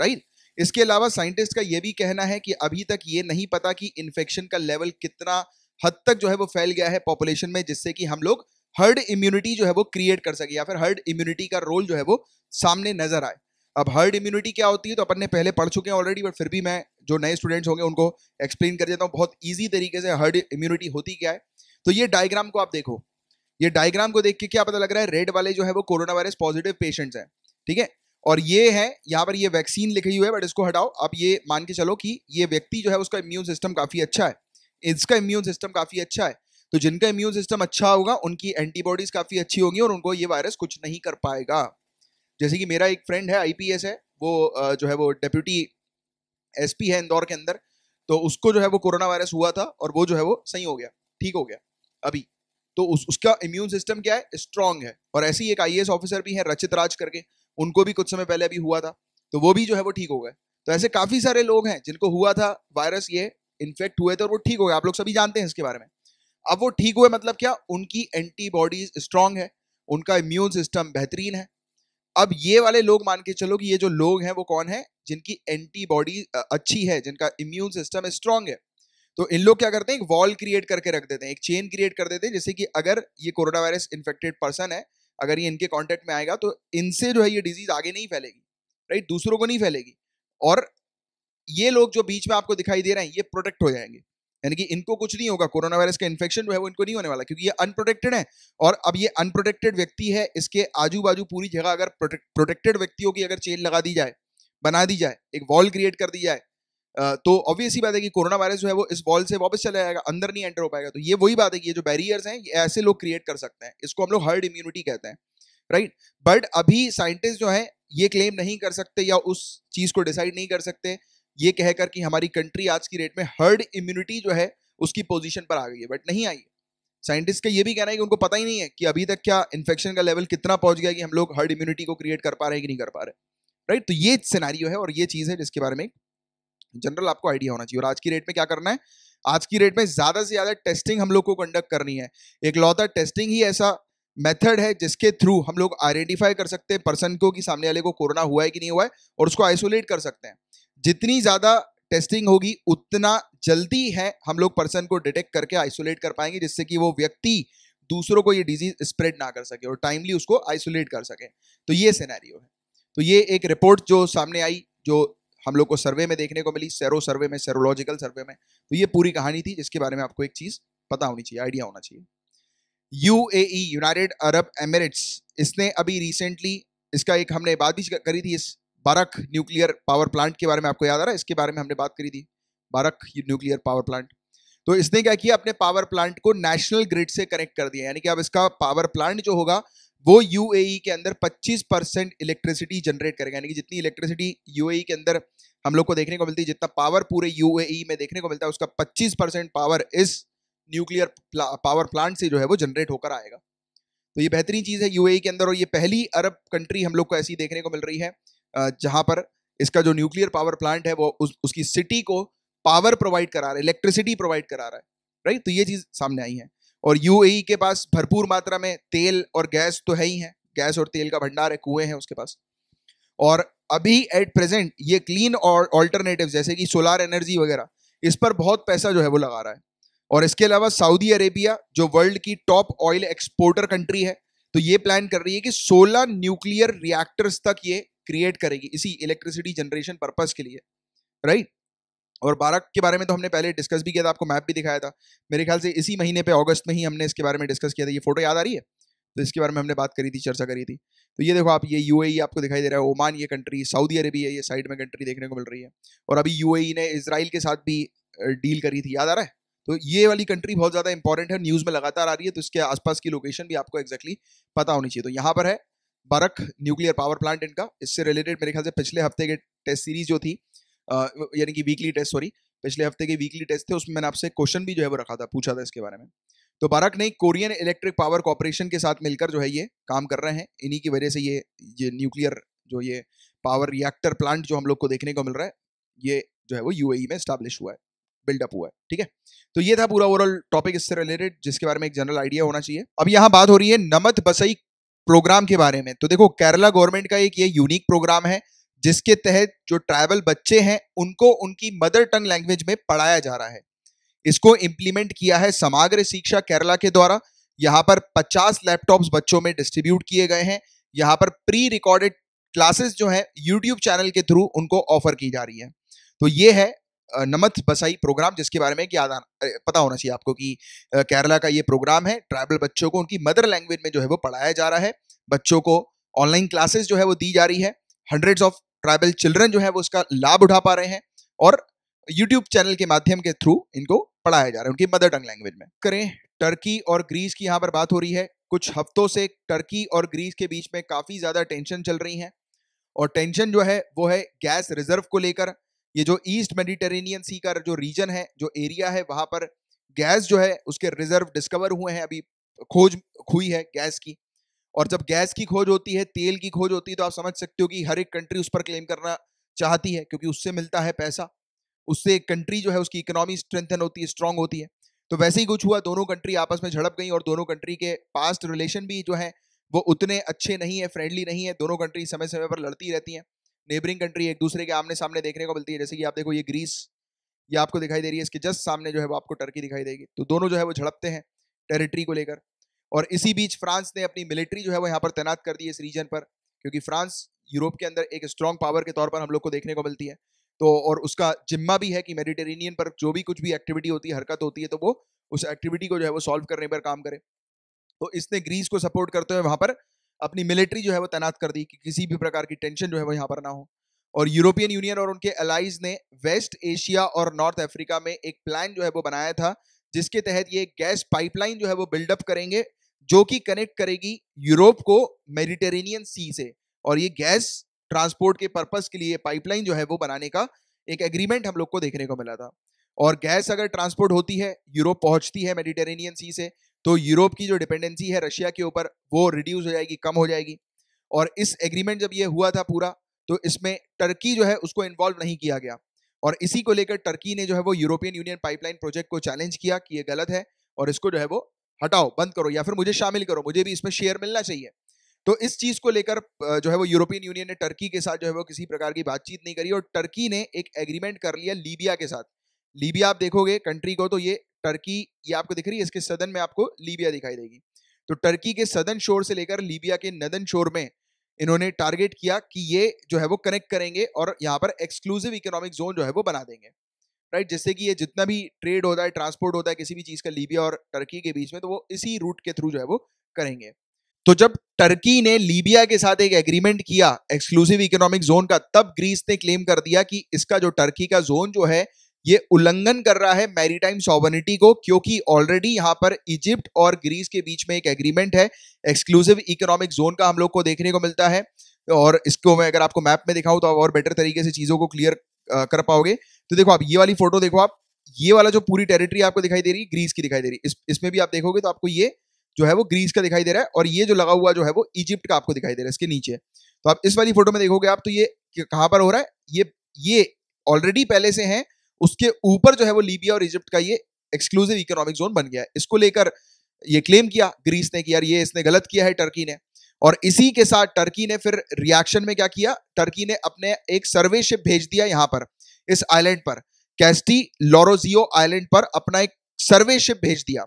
राइट right? इसके अलावा साइंटिस्ट का ये भी कहना है कि अभी तक ये नहीं पता कि इन्फेक्शन का लेवल कितना हद तक जो है वो फैल गया है पॉपुलेशन में जिससे कि हम लोग हर्ड इम्यूनिटी जो है वो क्रिएट कर सके या फिर हर्ड इम्यूनिटी का रोल जो है वो सामने नजर आए अब हर्ड इम्यूनिटी क्या होती है तो अपन ने पहले पढ़ चुके हैं ऑलरेडी बट फिर भी मैं जो नए स्टूडेंट्स होंगे उनको एक्सप्लेन कर देता हूँ बहुत ईजी तरीके से हर्ड इम्यूनिटी होती क्या है तो ये डायग्राम को आप देखो ये डायग्राम को देख के क्या पता लग रहा है रेड वाले जो है वो कोरोना वायरस पॉजिटिव पेशेंट्स हैं ठीक है और ये है यहाँ पर ये वैक्सीन लिखी हुई है बट इसको हटाओ आप ये मान के चलो कि ये व्यक्ति जो है उसका इम्यून सिस्टम काफ़ी अच्छा है इसका इम्यून सिस्टम काफ़ी अच्छा है तो जिनका इम्यून सिस्टम अच्छा होगा उनकी एंटीबॉडीज काफ़ी अच्छी होंगी और उनको ये वायरस कुछ नहीं कर पाएगा जैसे कि मेरा एक फ्रेंड है आईपीएस है वो जो है वो डेप्यूटी एसपी है इंदौर के अंदर तो उसको जो है वो कोरोना वायरस हुआ था और वो जो है वो सही हो गया ठीक हो गया अभी तो उस उसका इम्यून सिस्टम क्या है स्ट्रांग है और ऐसे ही एक आई ऑफिसर भी है रचित राज करके उनको भी कुछ समय पहले अभी हुआ था तो वो भी जो है वो ठीक हो गए तो ऐसे काफ़ी सारे लोग हैं जिनको हुआ था वायरस ये इन्फेक्ट हुए थे और वो ठीक हो गए आप लोग सभी जानते हैं इसके बारे में अब वो ठीक हुए मतलब क्या उनकी एंटीबॉडीज स्ट्रांग है उनका इम्यून सिस्टम बेहतरीन है अब ये वाले लोग मान के चलो कि ये जो लोग हैं वो कौन है जिनकी एंटीबॉडी अच्छी है जिनका इम्यून सिस्टम स्ट्रांग है तो इन लोग क्या करते हैं एक वॉल क्रिएट करके रख देते हैं एक चेन क्रिएट कर देते हैं जैसे कि अगर ये कोरोना वायरस इन्फेक्टेड पर्सन है अगर ये इनके कॉन्टेक्ट में आएगा तो इनसे जो है ये डिजीज आगे नहीं फैलेगी राइट दूसरों को नहीं फैलेगी और ये लोग जो बीच में आपको दिखाई दे रहे हैं ये प्रोटेक्ट हो जाएंगे यानी कि इनको कुछ नहीं होगा कोरोना वायरस का इन्फेक्शन जो है वो इनको नहीं होने वाला क्योंकि ये अनप्रोटेक्टेड है और अब ये अनप्रोटेक्टेड व्यक्ति है इसके आजू बाजू पूरी जगह अगर प्रोटेक्टेड व्यक्तियों की अगर चेन लगा दी जाए बना दी जाए एक वॉल क्रिएट कर दी जाए तो ऑब्वियस ही बात है कि कोरोना वायरस जो है वो इस वॉल से वापस चला जाएगा अंदर नहीं एंटर हो पाएगा तो ये वही बात है कि ये जो बैरियर्स हैं ये ऐसे लोग क्रिएट कर सकते हैं इसको हम लोग हर्ड इम्यूनिटी कहते हैं राइट बट अभी साइंटिस्ट जो है ये क्लेम नहीं कर सकते या उस चीज को डिसाइड नहीं कर सकते ये कहकर कि हमारी कंट्री आज की रेट में हर्ड इम्यूनिटी जो है उसकी पोजीशन पर आ गई है बट नहीं आई साइंटिस्ट का ये भी कहना है कि उनको पता ही नहीं है कि अभी तक क्या इन्फेक्शन का लेवल कितना पहुंच गया कि हम लोग हर्ड इम्यूनिटी को क्रिएट कर पा रहे हैं कि नहीं कर पा रहे राइट तो ये सिनारियो है और ये चीज़ है जिसके बारे में जनरल आपको आइडिया होना चाहिए और आज की रेट में क्या करना है आज की रेट में ज़्यादा से ज़्यादा टेस्टिंग हम लोग को कंडक्ट करनी है एक लौता टेस्टिंग ही ऐसा मेथड है जिसके थ्रू हम लोग आइडेंटिफाई कर सकते हैं पर्सन को कि सामने वाले को कोरोना हुआ है कि नहीं हुआ है और उसको आइसोलेट कर सकते हैं जितनी ज़्यादा टेस्टिंग होगी उतना जल्दी है हम लोग पर्सन को डिटेक्ट करके आइसोलेट कर पाएंगे जिससे कि वो व्यक्ति दूसरों को ये डिजीज स्प्रेड ना कर सके और टाइमली उसको आइसोलेट कर सके तो ये सिनेरियो है तो ये एक रिपोर्ट जो सामने आई जो हम लोग को सर्वे में देखने को मिली सेरो सर्वे में सेरोलॉजिकल सर्वे में तो ये पूरी कहानी थी जिसके बारे में आपको एक चीज़ पता होनी चाहिए आइडिया होना चाहिए यू यूनाइटेड अरब एमिरेट्स इसने अभी रिसेंटली इसका एक हमने बात भी करी थी इस बारक न्यूक्लियर पावर प्लांट के बारे में आपको याद आ रहा है इसके बारे में हमने बात करी थी बारक न्यूक्लियर पावर प्लांट तो इसने क्या किया अपने पावर प्लांट को नेशनल ग्रिड से कनेक्ट कर दिया यानी कि अब इसका पावर प्लांट जो होगा वो यू के अंदर 25 परसेंट इलेक्ट्रिसिटी जनरेट करेगा यानी कि जितनी इलेक्ट्रिसिटी यू के अंदर हम लोग को देखने को मिलती है जितना पावर पूरे यू में देखने को मिलता है उसका 25 परसेंट पावर इस न्यूक्लियर पावर प्लांट से जो है वो जनरेट होकर आएगा तो ये बेहतरीन चीज़ है यू के अंदर और ये पहली अरब कंट्री हम लोग को ऐसी देखने को मिल रही है जहाँ पर इसका जो न्यूक्लियर पावर प्लांट है वो उस, उसकी सिटी को पावर प्रोवाइड करा रहा है इलेक्ट्रिसिटी प्रोवाइड करा रहा है राइट तो ये चीज़ सामने आई है और यूएई e के पास भरपूर मात्रा में तेल और गैस तो है ही है गैस और तेल का भंडार है कुएं हैं उसके पास और अभी एट प्रेजेंट ये क्लीन और ऑल्टरनेटिव जैसे कि सोलार एनर्जी वगैरह इस पर बहुत पैसा जो है वो लगा रहा है और इसके अलावा सऊदी अरेबिया जो वर्ल्ड की टॉप ऑयल एक्सपोर्टर कंट्री है तो ये प्लान कर रही है कि 16 न्यूक्लियर रिएक्टर्स तक ये क्रिएट करेगी इसी इलेक्ट्रिसिटी जनरेशन पर्पज के लिए राइट और बारह के बारे में तो हमने पहले डिस्कस भी किया था आपको मैप भी दिखाया था मेरे ख्याल से इसी महीने पे अगस्त में ही हमने इसके बारे में डिस्कस किया था ये फोटो याद आ रही है तो इसके बारे में हमने बात करी थी चर्चा करी थी तो ये देखो आप ये यू e आपको दिखाई दे रहा है ओमान ये कंट्री सऊदी अरेबिया ये साइड में कंट्री देखने को मिल रही है और अभी यू e ने इसराइल के साथ भी डील करी थी याद आ रहा है तो ये वाली कंट्री बहुत ज़्यादा इंपॉर्टेंट है न्यूज़ में लगातार आ रही है तो इसके आसपास की लोकेशन भी आपको एक्जैक्टली पता होनी चाहिए तो यहाँ पर है बरक न्यूक्लियर पावर प्लांट इनका इससे रिलेटेड मेरे ख्याल से पिछले हफ्ते के टेस्ट सीरीज जो थी यानी कि वीकली टेस्ट सॉरी पिछले हफ्ते के वीकली टेस्ट थे उसमें मैंने आपसे क्वेश्चन भी जो है वो रखा था पूछा था इसके बारे में तो बरक नहीं कोरियन इलेक्ट्रिक पावर कॉरपोरेशन के साथ मिलकर जो है ये काम कर रहे हैं इन्हीं की वजह से ये ये न्यूक्लियर जो ये पावर रिएक्टर प्लांट जो हम लोग को देखने को मिल रहा है ये जो है वो यू e में स्टैब्लिश हुआ है बिल्डअप हुआ है ठीक है तो ये था पूरा ओवरऑल टॉपिक इससे रिलेटेड जिसके बारे में एक जनरल आइडिया होना चाहिए अब यहाँ बात हो रही है नमत बसई प्रोग्राम के बारे में तो देखो केरला गवर्नमेंट का एक ये यूनिक प्रोग्राम है जिसके तहत जो ट्राइबल बच्चे हैं उनको उनकी मदर टंग लैंग्वेज में पढ़ाया जा रहा है इसको इम्प्लीमेंट किया है समाग्र शिक्षा केरला के द्वारा यहाँ पर 50 लैपटॉप्स बच्चों में डिस्ट्रीब्यूट किए गए हैं यहाँ पर प्री रिकॉर्डेड क्लासेस जो है यूट्यूब चैनल के थ्रू उनको ऑफर की जा रही है तो ये है नमत बसाई प्रोग्राम जिसके बारे में याद आना पता होना चाहिए आपको कि केरला का ये प्रोग्राम है ट्राइबल बच्चों को उनकी मदर लैंग्वेज में जो है वो पढ़ाया जा रहा है बच्चों को ऑनलाइन क्लासेस जो है वो दी जा रही है हंड्रेड्स ऑफ ट्राइबल चिल्ड्रन जो है वो उसका लाभ उठा पा रहे हैं और यूट्यूब चैनल के माध्यम के थ्रू इनको पढ़ाया जा रहा है उनकी मदर टंग लैंग्वेज में करें टर्की और ग्रीस की यहाँ पर बात हो रही है कुछ हफ्तों से टर्की और ग्रीस के बीच में काफ़ी ज़्यादा टेंशन चल रही है और टेंशन जो है वो है गैस रिजर्व को लेकर ये जो ईस्ट मेडिटेरेनियन सी का जो रीजन है जो एरिया है वहाँ पर गैस जो है उसके रिजर्व डिस्कवर हुए हैं अभी खोज हुई है गैस की और जब गैस की खोज होती है तेल की खोज होती है तो आप समझ सकते हो कि हर एक कंट्री उस पर क्लेम करना चाहती है क्योंकि उससे मिलता है पैसा उससे एक कंट्री जो है उसकी इकोनॉमी स्ट्रेंथन होती है स्ट्रांग होती है तो वैसे ही कुछ हुआ दोनों कंट्री आपस में झड़प गई और दोनों कंट्री के पास्ट रिलेशन भी जो है वो उतने अच्छे नहीं है फ्रेंडली नहीं है दोनों कंट्री समय समय पर लड़ती रहती हैं नेबरिंग कंट्री एक दूसरे के आमने सामने देखने को मिलती है जैसे कि आप देखो ये ग्रीस ये आपको दिखाई दे रही है इसके जस्ट सामने जो है वो आपको टर्की दिखाई देगी तो दोनों जो है वो झड़पते हैं टेरिटरी को लेकर और इसी बीच फ्रांस ने अपनी मिलिट्री जो है वो यहाँ पर तैनात कर दी है इस रीजन पर क्योंकि फ्रांस यूरोप के अंदर एक स्ट्रॉन्ग पावर के तौर पर हम लोग को देखने को मिलती है तो और उसका जिम्मा भी है कि मेडिटेरेनियन पर जो भी कुछ भी एक्टिविटी होती है हरकत होती है तो वो उस एक्टिविटी को जो है वो सॉल्व करने पर काम करे तो इसने ग्रीस को सपोर्ट करते हुए वहाँ पर अपनी मिलिट्री जो है वो तैनात कर दी कि किसी भी प्रकार की टेंशन जो है वो यहाँ पर ना हो और यूरोपियन यूनियन और उनके अलाइज ने वेस्ट एशिया और नॉर्थ अफ्रीका में एक प्लान जो है वो बनाया था जिसके तहत ये गैस पाइपलाइन जो है वो बिल्डअप करेंगे जो कि कनेक्ट करेगी यूरोप को मेडिटेरेनियन सी से और ये गैस ट्रांसपोर्ट के पर्पज के लिए पाइपलाइन जो है वो बनाने का एक एग्रीमेंट हम लोग को देखने को मिला था और गैस अगर ट्रांसपोर्ट होती है यूरोप पहुंचती है मेडिटेरेनियन सी से तो यूरोप की जो डिपेंडेंसी है रशिया के ऊपर वो रिड्यूस हो जाएगी कम हो जाएगी और इस एग्रीमेंट जब ये हुआ था पूरा तो इसमें टर्की जो है उसको इन्वॉल्व नहीं किया गया और इसी को लेकर टर्की ने जो है वो यूरोपियन यूनियन पाइपलाइन प्रोजेक्ट को चैलेंज किया कि ये गलत है और इसको जो है वो हटाओ बंद करो या फिर मुझे शामिल करो मुझे भी इसमें शेयर मिलना चाहिए तो इस चीज़ को लेकर जो है वो यूरोपियन यूनियन ने टर्की के साथ जो है वो किसी प्रकार की बातचीत नहीं करी और टर्की ने एक एग्रीमेंट कर लिया लीबिया के साथ लीबिया आप देखोगे कंट्री को तो ये टर्की ये आपको दिख रही है इसके सदन में आपको लीबिया दिखाई देगी तो टर्की के सदन शोर से लेकर लीबिया के नदन शोर में इन्होंने टारगेट किया कि ये जो है वो कनेक्ट करेंगे और यहाँ पर एक्सक्लूसिव इकोनॉमिक जोन जो है वो बना देंगे राइट जिससे कि ये जितना भी ट्रेड होता है ट्रांसपोर्ट होता है किसी भी चीज़ का लीबिया और टर्की के बीच में तो वो इसी रूट के थ्रू जो है वो करेंगे तो जब टर्की ने लीबिया के साथ एक एग्रीमेंट किया एक्सक्लूसिव इकोनॉमिक जोन का तब ग्रीस ने क्लेम कर दिया कि इसका जो टर्की का जोन जो है ये उल्लंघन कर रहा है मैरीटाइम सॉवर्निटी को क्योंकि ऑलरेडी यहां पर इजिप्ट और ग्रीस के बीच में एक एग्रीमेंट है एक्सक्लूसिव इकोनॉमिक जोन का हम लोग को देखने को मिलता है और इसको मैं अगर आपको मैप में दिखाऊं तो आप और बेटर तरीके से चीज़ों को क्लियर कर पाओगे तो देखो आप ये वाली फोटो देखो आप ये वाला जो पूरी टेरिटरी आपको दिखाई दे रही है ग्रीस की दिखाई दे रही है इस, इसमें भी आप देखोगे तो आपको ये जो है वो ग्रीस का दिखाई दे रहा है और ये जो लगा हुआ जो है वो इजिप्ट का आपको दिखाई दे रहा है इसके नीचे तो आप इस वाली फोटो में देखोगे आप तो ये कहाँ पर हो रहा है ये ये ऑलरेडी पहले से हैं उसके ऊपर जो है वो लीबिया और इजिप्ट का ये एक्सक्लूसिव इकोनॉमिक जोन बन गया है इसको लेकर ये क्लेम किया ग्रीस ने कि यार ये इसने गलत किया है टर्की ने और इसी के साथ टर्की ने फिर रिएक्शन में क्या किया टर्की ने अपने एक सर्वे शिप भेज दिया यहां पर इस आइलैंड पर कैस्टी लोरोजियो आइलैंड पर अपना एक सर्वे शिप भेज दिया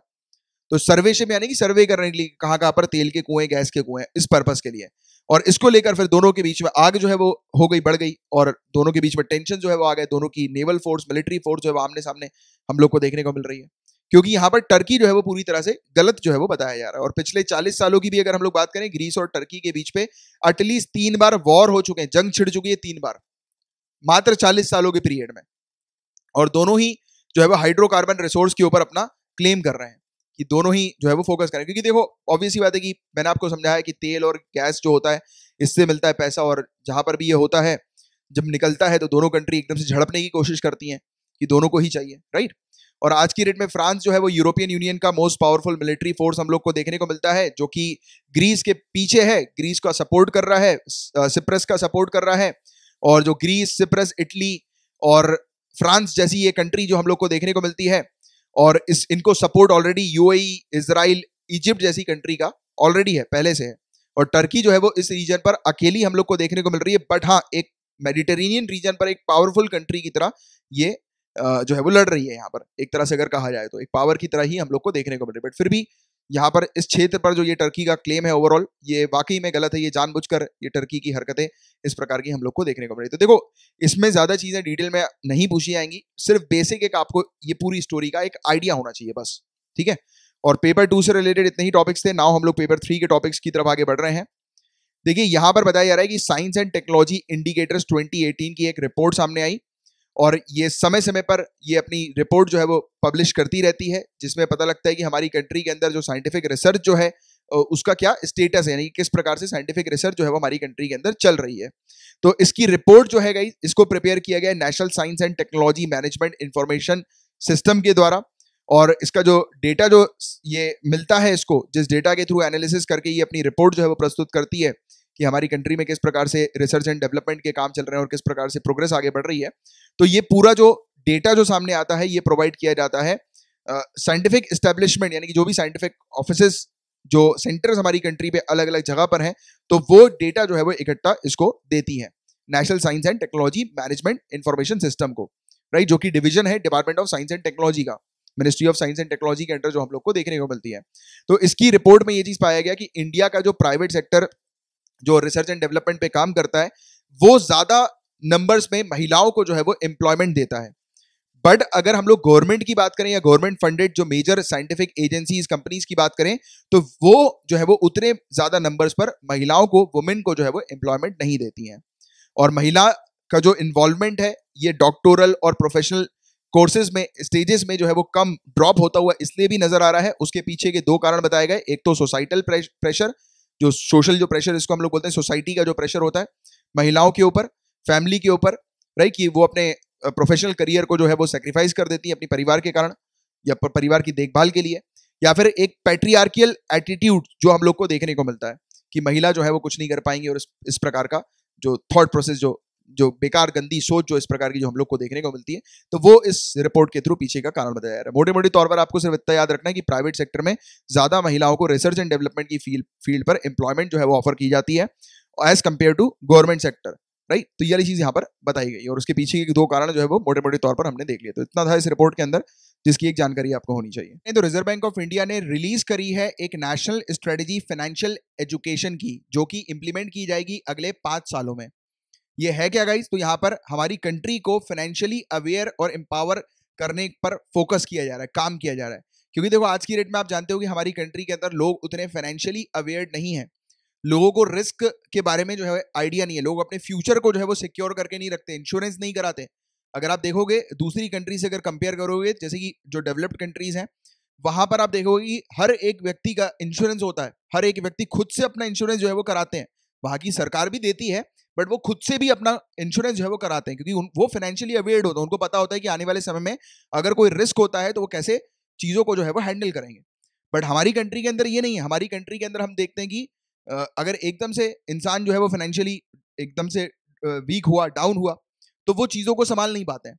तो सर्वे शिप यानी कि सर्वे करने के लिए कहां कहां पर तेल के कुएं गैस के कुएं इस पर्पज के लिए और इसको लेकर फिर दोनों के बीच में आग जो है वो हो गई बढ़ गई और दोनों के बीच में टेंशन जो है वो आ गए दोनों की नेवल फोर्स मिलिट्री फोर्स जो है वो आमने सामने हम लोग को देखने को मिल रही है क्योंकि यहाँ पर टर्की जो है वो पूरी तरह से गलत जो है वो बताया जा रहा है और पिछले 40 सालों की भी अगर हम लोग बात करें ग्रीस और टर्की के बीच पे एटलीस्ट तीन बार वॉर हो चुके हैं जंग छिड़ चुकी है तीन बार मात्र 40 सालों के पीरियड में और दोनों ही जो है वो हाइड्रोकार्बन रिसोर्स के ऊपर अपना क्लेम कर रहे हैं कि दोनों ही जो है वो फोकस करें क्योंकि देखो ऑब्वियसली बात है कि मैंने आपको समझाया कि तेल और गैस जो होता है इससे मिलता है पैसा और जहाँ पर भी ये होता है जब निकलता है तो दोनों कंट्री एकदम से झड़पने की कोशिश करती हैं कि दोनों को ही चाहिए राइट और आज की डेट में फ्रांस जो है वो यूरोपियन यूनियन का मोस्ट पावरफुल मिलिट्री फोर्स हम लोग को देखने को मिलता है जो कि ग्रीस के पीछे है ग्रीस का सपोर्ट कर रहा है सिप्रस का सपोर्ट कर रहा है और जो ग्रीस सिप्रस इटली और फ्रांस जैसी ये कंट्री जो हम लोग को देखने को मिलती है और इस इनको support already UAE Israel Egypt जैसी कंट्री का ऑलरेडी है पहले से है और टर्की जो है वो इस रीजन पर अकेली हम लोग को देखने को मिल रही है बट हाँ एक मेडिटेरेनियन रीजन पर एक पावरफुल कंट्री की तरह ये जो है वो लड़ रही है यहाँ पर एक तरह से अगर कहा जाए तो एक पावर की तरह ही हम लोग को देखने को मिल रही है बट फिर भी यहाँ पर इस क्षेत्र पर जो ये टर्की का क्लेम है ओवरऑल ये वाकई में गलत है ये जानबूझकर ये टर्की की हरकतें इस प्रकार की हम लोग को देखने को मिली तो देखो इसमें ज़्यादा चीज़ें डिटेल में नहीं पूछी जाएंगी सिर्फ बेसिक एक आपको ये पूरी स्टोरी का एक आइडिया होना चाहिए बस ठीक है और पेपर टू से रिलेटेड इतने ही टॉपिक्स थे नाउ हम लोग पेपर थ्री के टॉपिक्स की तरफ आगे बढ़ रहे हैं देखिए यहां पर बताया जा रहा है कि साइंस एंड टेक्नोलॉजी इंडिकेटर्स 2018 की एक रिपोर्ट सामने आई और ये समय समय पर ये अपनी रिपोर्ट जो है वो पब्लिश करती रहती है जिसमें पता लगता है कि हमारी कंट्री के अंदर जो साइंटिफिक रिसर्च जो है उसका क्या स्टेटस है यानी किस प्रकार से साइंटिफिक रिसर्च जो है वो हमारी कंट्री के अंदर चल रही है तो इसकी रिपोर्ट जो है गई इसको प्रिपेयर किया गया national science and technology management information system के द्वारा और इसका जो डेटा जो ये मिलता है इसको जिस डेटा के थ्रू एनालिसिस करके ये अपनी रिपोर्ट जो है वो प्रस्तुत करती है कि हमारी कंट्री में किस प्रकार से रिसर्च एंड डेवलपमेंट के काम चल रहे हैं और किस प्रकार से प्रोग्रेस आगे बढ़ रही है तो ये पूरा जो डेटा जो सामने आता है ये प्रोवाइड किया जाता है साइंटिफिक इस्टेब्लिशमेंट यानी कि जो भी साइंटिफिक ऑफिस जो सेंटर्स हमारी कंट्री पे अलग अलग जगह पर हैं तो वो डेटा जो है वो इकट्ठा इसको देती है national science and technology management information system को राइट जो कि डिवीजन है department of science and technology का ministry of science and technology के अंडर जो हम लोग को देखने को मिलती है तो इसकी रिपोर्ट में ये चीज़ पाया गया कि इंडिया का जो प्राइवेट सेक्टर जो रिसर्च एंड डेवलपमेंट पे काम करता है वो ज़्यादा नंबर्स में महिलाओं को जो है वो एम्प्लॉयमेंट देता है बट अगर हम लोग गवर्नमेंट की बात करें या गवर्नमेंट फंडेड जो मेजर साइंटिफिक एजेंसीज कंपनीज की बात करें तो वो जो है वो उतने ज़्यादा नंबर्स पर महिलाओं को वुमेन को जो है वो एम्प्लॉयमेंट नहीं देती हैं और महिला का जो इन्वॉल्वमेंट है ये डॉक्टोरल और प्रोफेशनल कोर्सेज में स्टेजेस में जो है वो कम ड्रॉप होता हुआ इसलिए भी नजर आ रहा है उसके पीछे के दो कारण बताए गए एक तो सोसाइटल प्रेशर जो सोशल जो प्रेशर इसको हम लोग बोलते हैं सोसाइटी का जो प्रेशर होता है महिलाओं के ऊपर फैमिली के ऊपर राइट कि वो अपने प्रोफेशनल करियर को जो है वो सेक्रीफाइस कर देती हैं अपनी परिवार के कारण या परिवार की देखभाल के लिए या फिर एक पैट्रियार्कियल एटीट्यूड जो हम लोग को देखने को मिलता है कि महिला जो है वो कुछ नहीं कर पाएंगी और इस इस प्रकार का जो थॉट प्रोसेस जो जो बेकार गंदी सोच जो इस प्रकार की जो हम लोग को देखने को मिलती है तो वो इस रिपोर्ट के थ्रू पीछे का कारण बताया जा रहा है मोटे मोटे तौर पर आपको सिर्फ इतना याद रखना है कि प्राइवेट सेक्टर में ज़्यादा महिलाओं को रिसर्च एंड डेवलपमेंट की फील्ड फील्ड पर एम्प्लॉयमेंट जो है वो ऑफर की जाती है as compare to government sector right तो यही चीज़ यहाँ पर बताई गई और उसके पीछे के दो कारण जो है वो मोटे मोटे तौर पर हमने देख लिया तो इतना था इस रिपोर्ट के अंदर जिसकी एक जानकारी आपको होनी चाहिए नहीं तो रिजर्व बैंक ऑफ इंडिया ने रिलीज करी है एक नेशनल स्ट्रेटेजी फाइनेंशियल एजुकेशन की जो कि इंप्लीमेंट की जाएगी अगले पाँच सालों में ये है क्या गाइज तो यहाँ पर हमारी कंट्री को फाइनेंशियली अवेयर और एम्पावर करने पर फोकस किया जा रहा है काम किया जा रहा है क्योंकि देखो आज की डेट में आप जानते हो कि हमारी कंट्री के अंदर लोग उतने फाइनेंशियली अवेयर नहीं है लोगों को रिस्क के बारे में जो है आइडिया नहीं है लोग अपने फ्यूचर को जो है वो सिक्योर करके नहीं रखते इंश्योरेंस नहीं कराते अगर आप देखोगे दूसरी कंट्री से अगर कंपेयर करोगे जैसे कि जो डेवलप्ड कंट्रीज हैं वहाँ पर आप देखोगे कि हर एक व्यक्ति का इंश्योरेंस होता है हर एक व्यक्ति खुद से अपना इंश्योरेंस जो है वो कराते हैं वहाँ की सरकार भी देती है बट वो खुद से भी अपना इंश्योरेंस जो है वो कराते हैं क्योंकि वो फाइनेंशियली अवेयर्ड होता है उनको पता होता है कि आने वाले समय में अगर कोई रिस्क होता है तो वो कैसे चीज़ों को जो है वो हैंडल करेंगे बट हमारी कंट्री के अंदर ये नहीं है हमारी कंट्री के अंदर हम देखते हैं कि अगर एकदम से इंसान जो है वो फाइनेंशियली एकदम से वीक हुआ डाउन हुआ तो वो चीज़ों को संभाल नहीं पाते हैं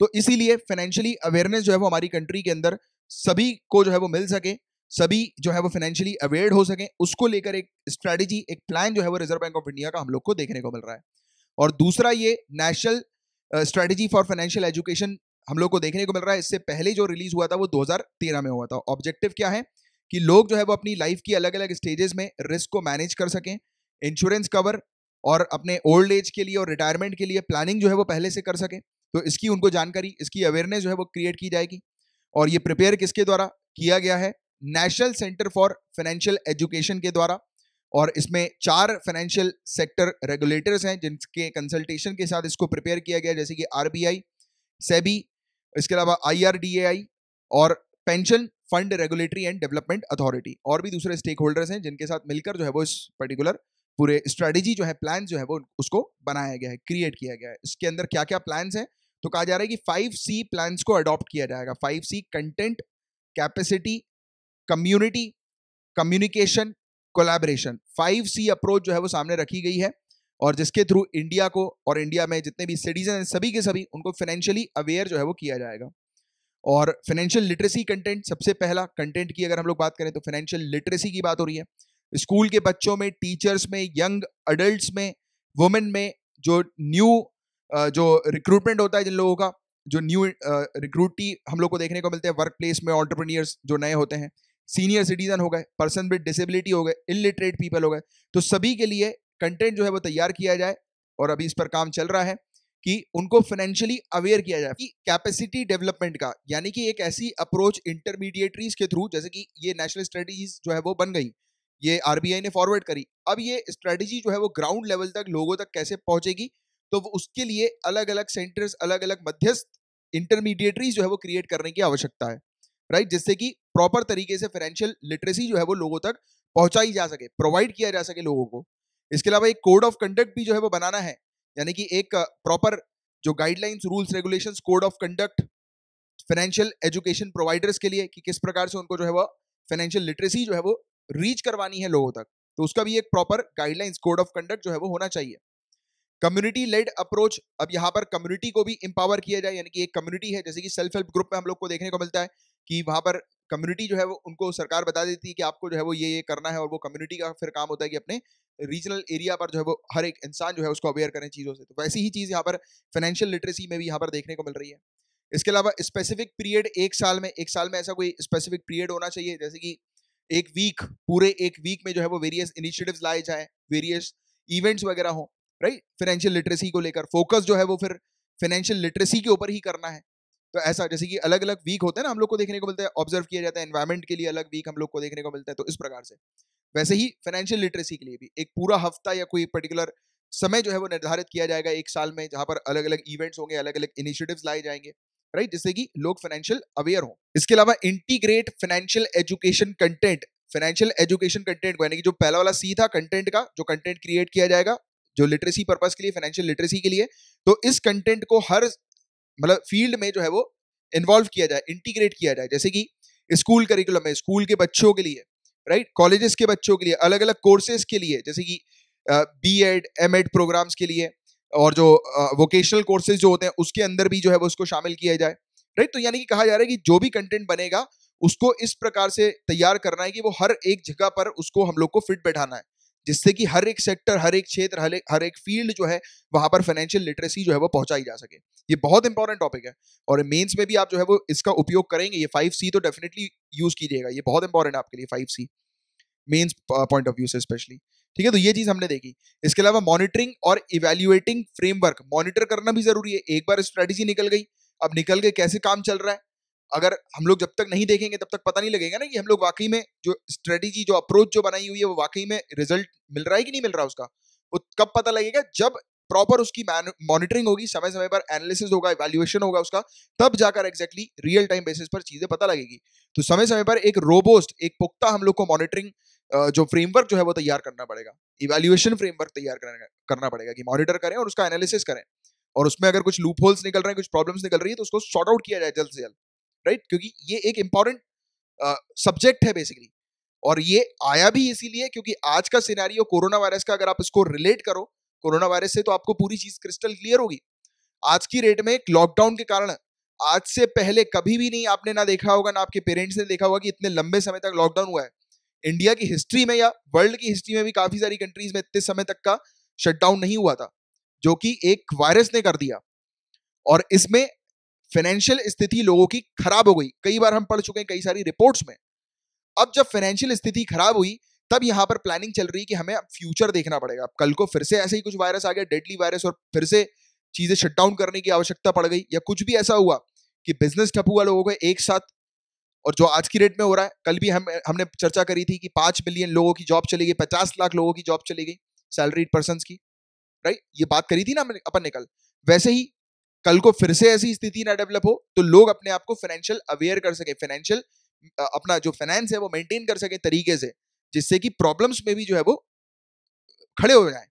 तो इसीलिए फाइनेंशियली अवेयरनेस जो है वो हमारी कंट्री के अंदर सभी को जो है वो मिल सके सभी जो है वो फाइनेंशियली अवेयर हो सकें उसको लेकर एक स्ट्रैटेजी एक प्लान जो है वो रिजर्व बैंक ऑफ इंडिया का हम लोग को देखने को मिल रहा है और दूसरा ये national strategy for financial education हम लोग को देखने को मिल रहा है इससे पहले जो रिलीज हुआ था वो 2013 में हुआ था ऑब्जेक्टिव क्या है कि लोग जो है वो अपनी लाइफ की अलग अलग स्टेजेस में रिस्क को मैनेज कर सकें इंश्योरेंस कवर और अपने ओल्ड एज के लिए और रिटायरमेंट के लिए प्लानिंग जो है वो पहले से कर सकें तो इसकी उनको जानकारी इसकी अवेयरनेस जो है वो क्रिएट की जाएगी और ये प्रिपेयर किसके द्वारा किया गया है national centre for financial education के द्वारा और इसमें चार फाइनेंशियल सेक्टर रेगुलेटर्स हैं जिनके कंसल्टेशन के साथ इसको प्रिपेयर किया गया जैसे कि आरबीआई सेबी इसके अलावा आईआरडीएआई और pension fund regulatory and development authority और भी दूसरे स्टेक होल्डर्स हैं जिनके साथ मिलकर जो है वो इस पर्टिकुलर पूरे स्ट्रैटेजी जो है प्लान जो है वो उसको बनाया गया है क्रिएट किया गया है इसके अंदर क्या क्या प्लान्स हैं तो कहा जा रहा है कि फाइव सी प्लान्स को अडॉप्ट किया जाएगा five C content capacity community communication collaboration five C approach जो है वो सामने रखी गई है और जिसके थ्रू इंडिया को और इंडिया में जितने भी सिटीजन हैं सभी के सभी उनको फाइनेंशियली अवेयर जो है वो किया जाएगा और फाइनेंशियल लिटरेसी कंटेंट सबसे पहला कंटेंट की अगर हम लोग बात करें तो फाइनेंशियल लिटरेसी की बात हो रही है स्कूल के बच्चों में टीचर्स में यंग अडल्ट में वुमेन में जो न्यू जो रिक्रूटमेंट होता है जिन लोगों का जो न्यू रिक्रूटी हम लोग को देखने को मिलते हैं वर्क प्लेस में ऑन्टरप्रीनियर्स जो नए होते हैं सीनियर सिटीजन हो गए पर्सन विद डिसेबिलिटी हो गए इलिटरेट पीपल हो गए तो सभी के लिए कंटेंट जो है वो तैयार किया जाए और अभी इस पर काम चल रहा है कि उनको फाइनेंशियली अवेयर किया जाए कि कैपेसिटी डेवलपमेंट का यानी कि एक ऐसी अप्रोच इंटरमीडिएटरीज के थ्रू जैसे कि ये नेशनल स्ट्रेटजीज जो है वो बन गई ये आरबीआई ने फॉरवर्ड करी अब ये स्ट्रेटजी जो है वो ग्राउंड लेवल तक लोगों तक कैसे पहुंचेगी तो उसके लिए अलग अलग सेंटर्स अलग अलग मध्यस्थ इंटरमीडिएटरीज जो है वो क्रिएट करने की आवश्यकता है राइट जिससे कि प्रॉपर तरीके से फाइनेंशियल लिटरेसी जो है वो लोगों तक पहुंचाई जा सके प्रोवाइड किया जा सके लोगों को इसके अलावा एक कोड ऑफ कंडक्ट भी जो है वो बनाना है यानी कि एक प्रॉपर जो guidelines rules regulations code of conduct financial education providers के लिए कि किस प्रकार से उनको जो है वो फाइनेंशियल लिटरेसी जो है वो रीच करवानी है लोगों तक तो उसका भी एक proper guidelines code of conduct जो है वो होना चाहिए कम्युनिटी लेड अप्रोच अब यहाँ पर कम्युनिटी को भी एम्पावर किया जाए यानी कि एक कम्युनिटी है जैसे कि सेल्फ हेल्प ग्रुप में हम लोग को देखने को मिलता है कि वहाँ पर कम्युनिटी जो है वो उनको सरकार बता देती है कि आपको जो है वो ये ये करना है और वो कम्युनिटी का फिर काम होता है कि अपने रीजनल एरिया पर जो है वो हर एक इंसान जो है उसको अवेयर करें चीज़ों से तो वैसी ही चीज़ यहाँ पर फाइनेंशियल लिटरेसी में भी यहाँ पर देखने को मिल रही है इसके अलावा स्पेसिफिक पीरियड एक साल में एक साल में ऐसा कोई स्पेसिफिक पीरियड होना चाहिए जैसे कि एक वीक पूरे एक वीक में जो है वो वेरियस इनिशिएटिव्स लाए जाए वेरियस इवेंट्स वगैरह हों राइट फाइनेंशियल लिटरेसी को लेकर फोकस जो है वो फिर फाइनेंशियल लिटरेसी के ऊपर ही करना है तो ऐसा जैसे कि अलग अलग वीक होते हैं ना हम लोग को देखने को मिलता है ऑब्जर्व किया जाता है एनवायरमेंट के लिए अलग वीक हम लोग को देखने को मिलता है तो इस प्रकार से वैसे ही फाइनेंशियल लिटरेसी के लिए भी एक पूरा हफ्ता या कोई पर्टिकुलर समय जो है वो निर्धारित किया जाएगा एक साल में जहाँ पर अलग अलग इवेंट्स होंगे अलग अलग इनिशिएटिव्स लाए जाएंगे राइट जिससे कि लोग फाइनेंशियल अवेयर हों इसके अलावा integrate financial education content financial education content को यानी कि जो पहला वाला सी था कंटेंट का जो कंटेंट क्रिएट किया जाएगा जो लिटरेसी पर्पज के लिए फाइनेंशियल लिटरेसी के लिए तो इस कंटेंट को हर मतलब फील्ड में जो है वो इन्वॉल्व किया जाए इंटीग्रेट किया जाए जैसे कि स्कूल करिकुलम में स्कूल के बच्चों के लिए राइट कॉलेजेस के बच्चों के लिए अलग अलग कोर्सेज के लिए जैसे कि B Ed M Ed programmes के लिए और जो वोकेशनल कोर्सेज जो होते हैं उसके अंदर भी जो है वो उसको शामिल किया जाए राइट तो यानी कि कहा जा रहा है कि जो भी कंटेंट बनेगा उसको इस प्रकार से तैयार करना है कि वो हर एक जगह पर उसको हम लोग को फिट बैठाना है जिससे कि हर एक सेक्टर हर एक क्षेत्र हर एक हर एक फील्ड जो है वहां पर फाइनेंशियल लिटरेसी जो है वो पहुंचाई जा सके ये बहुत इंपॉर्टेंट टॉपिक है और मेंस में भी आप जो है वो इसका उपयोग करेंगे ये फाइव सी तो डेफिनेटली यूज कीजिएगा ये बहुत इंपॉर्टेंट है आपके लिए five C mains point of view से स्पेशली ठीक है तो ये चीज हमने देखी इसके अलावा मॉनिटरिंग और इवेल्युएटिंग फ्रेमवर्क मॉनिटर करना भी जरूरी है एक बार स्ट्रेटेजी निकल गई अब निकल के कैसे काम चल रहा है अगर हम लोग जब तक नहीं देखेंगे तब तक पता नहीं लगेगा ना कि हम लोग वाकई में जो स्ट्रेटेजी जो अप्रोच जो बनाई हुई है वो वाकई में रिजल्ट मिल रहा है कि नहीं मिल रहा उसका वो कब पता लगेगा जब प्रॉपर उसकी मॉनिटरिंग होगी समय समय पर एनालिसिस होगा इवेल्युएशन होगा उसका तब जाकर एग्जैक्टली रियल टाइम बेसिस पर चीजें पता लगेगी तो समय समय पर एक रोबोस्ट एक पुख्ता हम लोग को मॉनिटरिंग जो फ्रेमवर्क जो है वो तैयार करना पड़ेगा इवेल्युएशन फ्रेमवर्क तैयार करना पड़ेगा कि मॉनिटर करें और उसका एनालिसिस करें और उसमें अगर कुछ लूप होल्स निकल रहे हैं कुछ प्रॉब्लम्स निकल रही है तो उसको सॉर्ट आउट किया जाए जल्द से जल्द राइट क्योंकि ये एक इम्पॉर्टेंट सब्जेक्ट है बेसिकली और ये आया भी इसीलिए क्योंकि आज का सिनेरियो कोरोना वायरस का अगर आप इसको रिलेट करो कोरोना वायरस से तो आपको पूरी चीज क्रिस्टल क्लियर होगी आज की रेट में एक लॉकडाउन के कारण आज से पहले कभी भी नहीं आपने ना देखा होगा ना आपके पेरेंट्स ने देखा होगा कि इतने लंबे समय तक लॉकडाउन हुआ है इंडिया की हिस्ट्री में या वर्ल्ड की हिस्ट्री में भी काफी सारी कंट्रीज में इतने समय तक का शटडाउन नहीं हुआ था जो कि एक वायरस ने कर दिया और इसमें फाइनेंशियल स्थिति लोगों की खराब हो गई कई बार हम पढ़ चुके हैं कई सारी रिपोर्ट्स में अब जब फाइनेंशियल स्थिति खराब हुई तब यहाँ पर प्लानिंग चल रही है कि हमें अब फ्यूचर देखना पड़ेगा कल को फिर से ऐसे ही कुछ वायरस आ गया डेडली वायरस और फिर से चीजें शटडाउन करने की आवश्यकता पड़ गई या कुछ भी ऐसा हुआ कि बिजनेस ठप हुआ लोगों का एक साथ और जो आज की डेट में हो रहा है कल भी हम हमने चर्चा करी थी कि पाँच मिलियन लोगों की जॉब चली गई पचास लाख लोगों की जॉब चली गई सैलरीड पर्सन की राइट ये बात करी थी ना अपन ने कल वैसे ही कल को फिर से ऐसी स्थिति ना डेवलप हो तो लोग अपने आप को फाइनेंशियल अवेयर कर सके फाइनेंशियल अपना जो फाइनेंस है वो मेंटेन कर सके तरीके से जिससे कि प्रॉब्लम्स में भी जो है वो खड़े हो जाए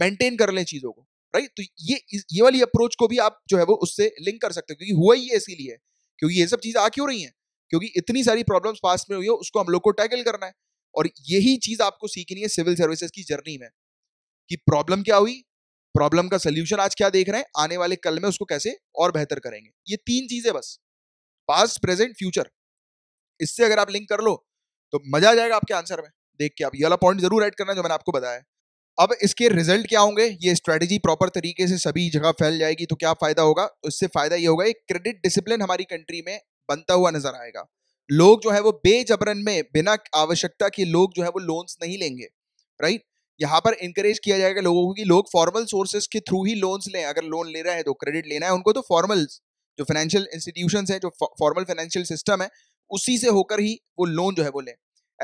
मेंटेन कर लें चीज़ों को राइट तो ये ये वाली अप्रोच को भी आप जो है वो उससे लिंक कर सकते हो क्योंकि हुआ ही है इसीलिए क्योंकि ये सब चीज आ क्यों रही हैं क्योंकि इतनी सारी प्रॉब्लम्स पास में हुई है उसको हम लोग को टैकल करना है और यही चीज़ आपको सीखनी है सिविल सर्विसेज की जर्नी में कि प्रॉब्लम क्या हुई प्रॉब्लम का सोल्यूशन आज क्या देख रहे हैं आने वाले कल में उसको कैसे और बेहतर करेंगे ये तीन चीजें बस पास्ट प्रेजेंट फ्यूचर इससे अगर आप लिंक कर लो तो मजा आ जाएगा आपके आंसर में देख के आप ये वाला पॉइंट जरूर ऐड करना जो मैंने आपको बताया अब इसके रिजल्ट क्या होंगे ये स्ट्रेटेजी प्रॉपर तरीके से सभी जगह फैल जाएगी तो क्या फायदा होगा इससे फायदा ये होगा एक क्रेडिट डिसिप्लिन हमारी कंट्री में बनता हुआ नजर आएगा लोग जो है वो बेजबरन में बिना आवश्यकता के लोग जो है वो लोन्स नहीं लेंगे राइट यहाँ पर इंकरेज किया जाएगा लोगों को कि लोग फॉर्मल सोर्सेज के थ्रू ही लोन्स लें अगर लोन ले रहे हैं तो क्रेडिट लेना है उनको तो फॉर्मल जो फाइनेंशियल इंस्टीट्यूशन है जो फॉर्मल फाइनेंशियल सिस्टम है उसी से होकर ही वो लोन जो है वो लें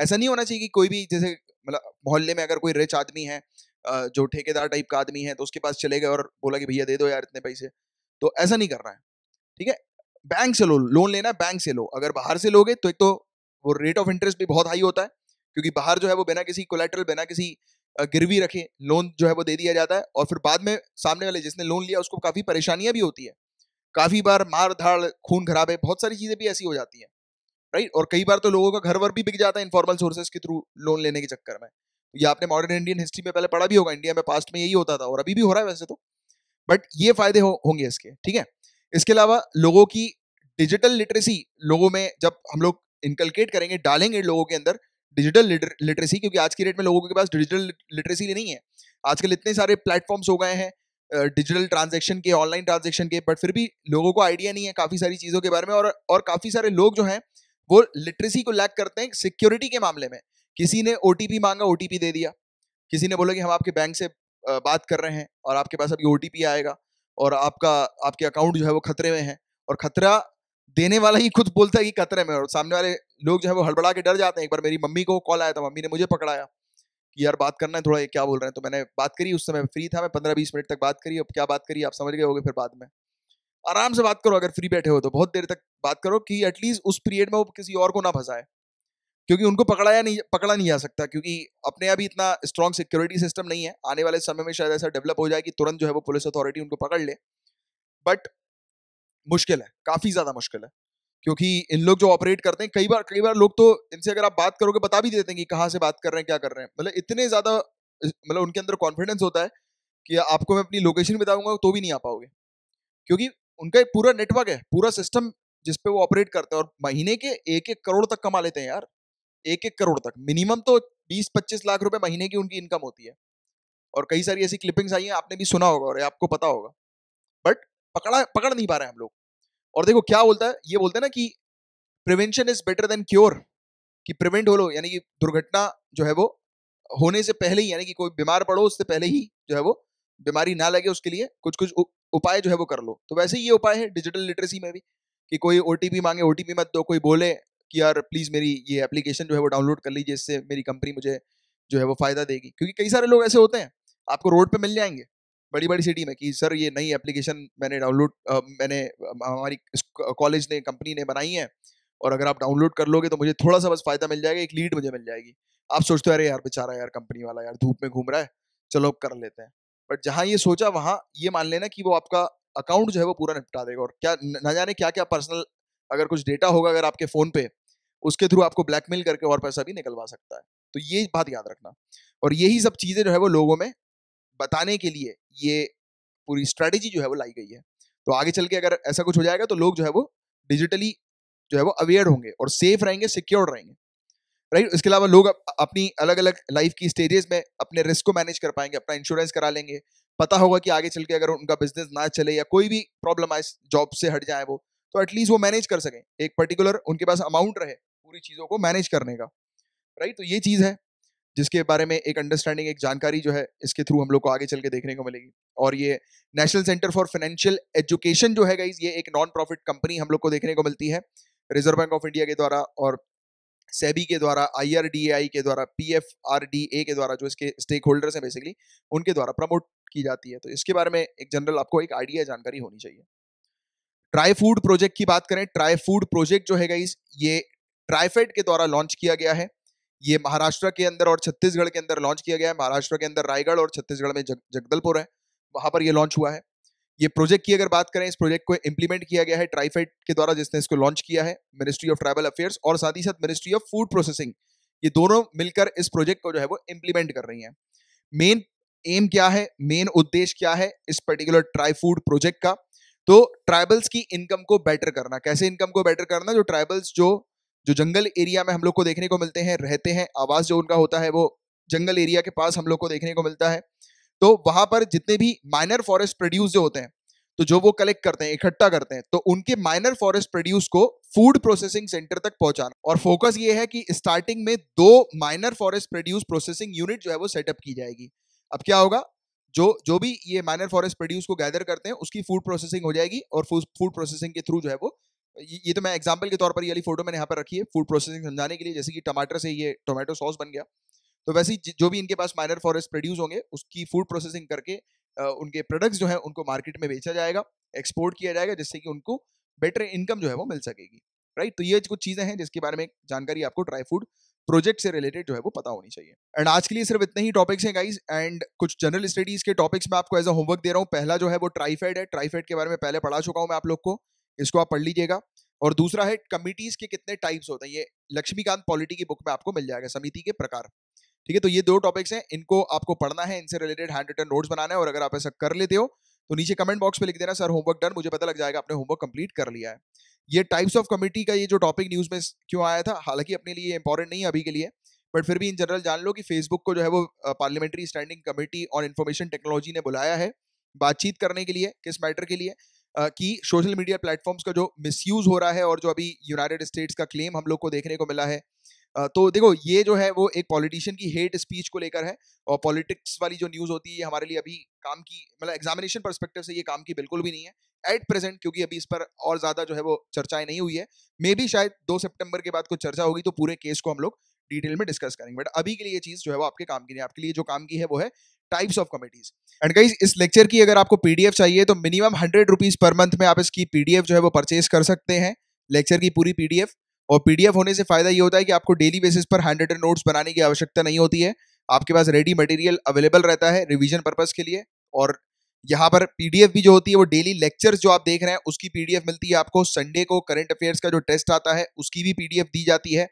ऐसा नहीं होना चाहिए कि कोई भी जैसे मतलब मोहल्ले में अगर कोई रिच आदमी है जो ठेकेदार टाइप का आदमी है तो उसके पास चले गए और बोला कि भैया दे दो यार इतने पैसे तो ऐसा नहीं करना है ठीक है बैंक से लो लोन लेना बैंक से लो अगर बाहर से लोगे तो एक तो वो रेट ऑफ इंटरेस्ट भी बहुत हाई होता है क्योंकि बाहर जो है वो बिना किसी कोलेटरल बिना किसी गिरवी रखें लोन जो है वो दे दिया जाता है और फिर बाद में सामने वाले जिसने लोन लिया उसको काफ़ी परेशानियाँ भी होती है काफ़ी बार मार धाड़ खून खराबे बहुत सारी चीज़ें भी ऐसी हो जाती हैं राइट और कई बार तो लोगों का घर वर भी बिक जाता है इनफॉर्मल सोर्सेज के थ्रू लोन लेने के चक्कर में ये आपने मॉडर्न इंडियन हिस्ट्री में पहले पढ़ा भी होगा इंडिया में पास्ट में यही होता था और अभी भी हो रहा है वैसे तो बट ये फायदे हो, होंगे इसके ठीक है इसके अलावा लोगों की डिजिटल लिटरेसी लोगों में जब हम लोग इनकलकेट करेंगे डालेंगे लोगों के अंदर डिजिटल लिटरेसी क्योंकि आज की डेट में लोगों के पास डिजिटल लिटरेसी नहीं है आजकल इतने सारे प्लेटफॉर्म्स हो गए हैं डिजिटल ट्रांजेक्शन के ऑनलाइन ट्रांजेक्शन के बट फिर भी लोगों को आइडिया नहीं है काफ़ी सारी चीज़ों के बारे में और और काफ़ी सारे लोग जो हैं वो लिटरेसी को लैक करते हैं सिक्योरिटी के मामले में किसी ने ओ मांगा ओ दे दिया किसी ने बोला कि हम आपके बैंक से बात कर रहे हैं और आपके पास अभी ओ आएगा और आपका आपके अकाउंट जो है वो खतरे में है और खतरा देने वाला ही खुद बोलता है कि खतरे में और सामने वाले लोग जो है वो हड़बड़ा के डर जाते हैं एक बार मेरी मम्मी को कॉल आया था मम्मी ने मुझे पकड़ाया कि यार बात करना है थोड़ा ये क्या बोल रहे हैं तो मैंने बात करी उस समय फ्री था मैं पंद्रह बीस मिनट तक बात करी अब क्या बात करी आप समझ गए होगे फिर बाद में आराम से बात करो अगर फ्री बैठे हो तो बहुत देर तक बात करो कि एटलीस्ट उस पीरियड में वो किसी और को ना फंसाए क्योंकि उनको पकड़ाया नहीं पकड़ा नहीं जा सकता क्योंकि अपने अभी इतना स्ट्रॉन्ग सिक्योरिटी सिस्टम नहीं है आने वाले समय में शायद ऐसा डेवलप हो जाए कि तुरंत जो है वो पुलिस अथॉरिटी उनको पकड़ ले बट मुश्किल है काफ़ी ज़्यादा मुश्किल है क्योंकि इन लोग जो ऑपरेट करते हैं कई बार कई बार लोग तो इनसे अगर आप बात करोगे बता भी देते हैं कि कहाँ से बात कर रहे हैं क्या कर रहे हैं मतलब इतने ज़्यादा मतलब उनके अंदर कॉन्फिडेंस होता है कि आपको मैं अपनी लोकेशन बताऊंगा तो भी नहीं आ पाओगे क्योंकि उनका एक पूरा नेटवर्क है पूरा सिस्टम जिसपे वो ऑपरेट करते हैं और महीने के एक एक करोड़ तक कमा लेते हैं यार एक एक करोड़ तक मिनिमम तो बीस पच्चीस लाख रुपए महीने की उनकी इनकम होती है और कई सारी ऐसी क्लिपिंग्स आई हैं आपने भी सुना होगा और आपको पता होगा बट पकड़ा पकड़ नहीं पा रहे हैं हम लोग और देखो क्या बोलता है ये बोलते हैं ना कि prevention is better than cure कि प्रिवेंट हो लो यानी कि दुर्घटना जो है वो होने से पहले ही यानी कि कोई बीमार पड़ो उससे पहले ही जो है वो बीमारी ना लगे उसके लिए कुछ कुछ उपाय जो है वो कर लो तो वैसे ही ये उपाय है डिजिटल लिटरेसी में भी कि कोई ओ मांगे ओ मत दो कोई बोले कि यार प्लीज़ मेरी ये एप्लीकेशन जो है वो डाउनलोड कर लीजिए इससे मेरी कंपनी मुझे जो है वो फ़ायदा देगी क्योंकि कई सारे लोग ऐसे होते हैं आपको रोड पे मिल जाएंगे बड़ी बड़ी सिटी में कि सर ये नई एप्लीकेशन मैंने डाउनलोड मैंने हमारी कॉलेज ने कंपनी ने बनाई है और अगर आप डाउनलोड कर लोगे तो मुझे थोड़ा सा बस फायदा मिल जाएगा एक लीड मुझे मिल जाएगी आप सोचते हो अरे यार बेचारा यार कंपनी वाला यार धूप में घूम रहा है चलो कर लेते हैं बट जहाँ ये सोचा वहाँ ये मान लेना कि वो आपका अकाउंट जो है वो पूरा निपटा देगा और क्या ना जाने क्या क्या पर्सनल अगर कुछ डेटा होगा अगर आपके फ़ोन पे उसके थ्रू आपको ब्लैकमेल करके और पैसा भी निकलवा सकता है तो ये बात याद रखना और यही सब चीज़ें जो है वो लोगों में बताने के लिए ये पूरी स्ट्रैटेजी जो है वो लाई गई है तो आगे चल के अगर ऐसा कुछ हो जाएगा तो लोग जो है वो डिजिटली जो है वो अवेयर होंगे और सेफ रहेंगे सिक्योर रहेंगे राइट इसके अलावा लोग अपनी अलग अलग लाइफ की स्टेजेस में अपने रिस्क को मैनेज कर पाएंगे अपना इंश्योरेंस करा लेंगे पता होगा कि आगे चल के अगर उनका बिजनेस ना चले या कोई भी प्रॉब्लम आए जॉब से हट जाए वो तो एटलीस्ट वो मैनेज कर सकें एक पर्टिकुलर उनके पास अमाउंट रहे पूरी चीज़ों को मैनेज करने का राइट तो ये चीज़ है जिसके बारे में एक अंडरस्टैंडिंग एक जानकारी जो है इसके थ्रू हम लोग को आगे चल के देखने को मिलेगी और ये national centre for financial education जो है गाइज ये एक नॉन प्रॉफिट कंपनी हम लोग को देखने को मिलती है रिजर्व बैंक ऑफ इंडिया के द्वारा और सेबी के द्वारा आई के द्वारा पी के द्वारा जो इसके स्टेक होल्डर्स हैं बेसिकली उनके द्वारा प्रमोट की जाती है तो इसके बारे में एक जनरल आपको एक आइडिया जानकारी होनी चाहिए ट्राई फूड प्रोजेक्ट की बात करें ट्राई फूड प्रोजेक्ट जो है गाइज ये ट्राइफेड के द्वारा लॉन्च किया गया है ये महाराष्ट्र के अंदर और छत्तीसगढ़ के अंदर लॉन्च किया गया है महाराष्ट्र के अंदर रायगढ़ और छत्तीसगढ़ में जगदलपुर है वहां पर ये लॉन्च हुआ है ये प्रोजेक्ट की अगर बात करें इस प्रोजेक्ट को इम्प्लीमेंट किया गया है ट्राइफेड के द्वारा जिसने इसको लॉन्च किया है मिनिस्ट्री ऑफ ट्राइबल अफेयर्स और साथ ही साथ मिनिस्ट्री ऑफ फूड प्रोसेसिंग ये दोनों मिलकर इस प्रोजेक्ट को जो है वो इम्प्लीमेंट कर रही हैं मेन एम क्या है मेन उद्देश्य क्या है इस पर्टिकुलर ट्राई फूड प्रोजेक्ट का तो ट्राइबल्स की इनकम को बेटर करना कैसे इनकम को बेटर करना जो ट्राइबल्स जो जो जंगल एरिया में हम लोग को देखने को मिलते हैं रहते हैं आवास जो उनका होता है वो जंगल एरिया के पास हम लोग को देखने को मिलता है तो वहां पर जितने भी माइनर फॉरेस्ट प्रोड्यूस जो होते हैं तो जो वो कलेक्ट करते हैं इकट्ठा करते हैं तो उनके माइनर फॉरेस्ट प्रोड्यूस को फूड प्रोसेसिंग सेंटर तक पहुंचाना और फोकस ये है कि स्टार्टिंग में दो minor forest produce processing unit जो है वो सेटअप की जाएगी अब क्या होगा जो जो भी ये माइनर फॉरेस्ट प्रोड्यूस को गैदर करते हैं उसकी फूड प्रोसेसिंग हो जाएगी और फूड प्रोसेसिंग के थ्रू जो है वो ये तो मैं एग्जाम्पल के तौर पर ये वाली फोटो मैंने यहाँ पर रखी है फूड प्रोसेसिंग समझाने के लिए जैसे कि टमाटर से ये टोमेटो सॉस बन गया तो वैसे ही जो भी इनके पास माइनर फॉरेस्ट प्रोड्यूस होंगे उसकी फूड प्रोसेसिंग करके उनके प्रोडक्ट्स जो है उनको मार्केट में बेचा जाएगा एक्सपोर्ट किया जाएगा जिससे कि उनको बेटर इनकम जो है वो मिल सकेगी राइट तो ये कुछ चीज़ें हैं जिसके बारे में जानकारी आपको ड्राई फूड प्रोजेक्ट से रिलेटेड जो है वो पता होनी चाहिए एंड आज के लिए सिर्फ इतने ही टॉपिक्स हैं गाइज एंड कुछ जनरल स्टडीज के टॉपिक्स मैं आपको एज अ होमवर्क दे रहा हूँ पहला जो है वो ट्राईफेड है ट्राईफेड के बारे में पहले पढ़ा चुका हूँ मैं आप लोग को इसको आप पढ़ लीजिएगा और दूसरा है कमिटीज के कितने टाइप्स होते हैं ये लक्ष्मीकांत पॉलिटी की बुक में आपको मिल जाएगा समिति के प्रकार ठीक है तो ये दो टॉपिक्स हैं इनको आपको पढ़ना है इनसे रिलेटेड हैंड रिटन नोट्स बनाना है और अगर आप ऐसा कर लेते हो तो नीचे कमेंट बॉक्स में लिख देना सर होमवर्क डन मुझे पता लग जाएगा आपने होमवर्क कंप्लीट कर लिया है ये टाइप्स ऑफ कमिटी का ये जो टॉपिक न्यूज में क्यों आया था हालांकि अपने लिए इंपॉर्टेंट नहीं है अभी के लिए बट फिर भी इन जनरल जान लो कि फेसबुक को जो है वो parliamentary standing committee on information technology ने बुलाया है बातचीत करने के लिए किस मैटर के लिए कि सोशल मीडिया प्लेटफॉर्म्स का जो मिसयूज़ हो रहा है और जो अभी यूनाइटेड स्टेट्स का क्लेम हम लोग को देखने को मिला है तो देखो ये जो है वो एक पॉलिटिशियन की हेट स्पीच को लेकर है और पॉलिटिक्स वाली जो न्यूज़ होती है हमारे लिए अभी काम की मतलब एग्जामिनेशन परस्पेक्टिव से ये काम की बिल्कुल भी नहीं है एट प्रेजेंट क्योंकि अभी इस पर और ज़्यादा जो है वो चर्चाएं नहीं हुई है मे बी शायद दो सेप्टेम्बर के बाद कुछ चर्चा होगी तो पूरे केस को हम लोग डिटेल में डिस्कस करेंगे बट अभी के लिए ये चीज़ जो है वो आपके काम की नहीं आपके लिए जो काम की है वो है types of committees and guys इस लेक्चर की अगर आपको पीडीएफ चाहिए तो minimum hundred rupees per month में आप इसकी पीडीएफ जो है वो परचेज कर सकते हैं लेक्चर की पूरी पीडीएफ और पीडीएफ होने से फायदा ये होता है कि आपको डेली बेसिस पर हैंड रिटन नोट्स बनाने की आवश्यकता नहीं होती है आपके पास रेडी मटेरियल अवेलेबल रहता है रिविजन पर्पज के लिए और यहाँ पर पीडीएफ भी जो होती है वो डेली लेक्चर्स जो आप देख रहे हैं उसकी पीडीएफ मिलती है आपको संडे को करंट अफेयर्स का जो टेस्ट आता है उसकी भी पीडीएफ दी जाती है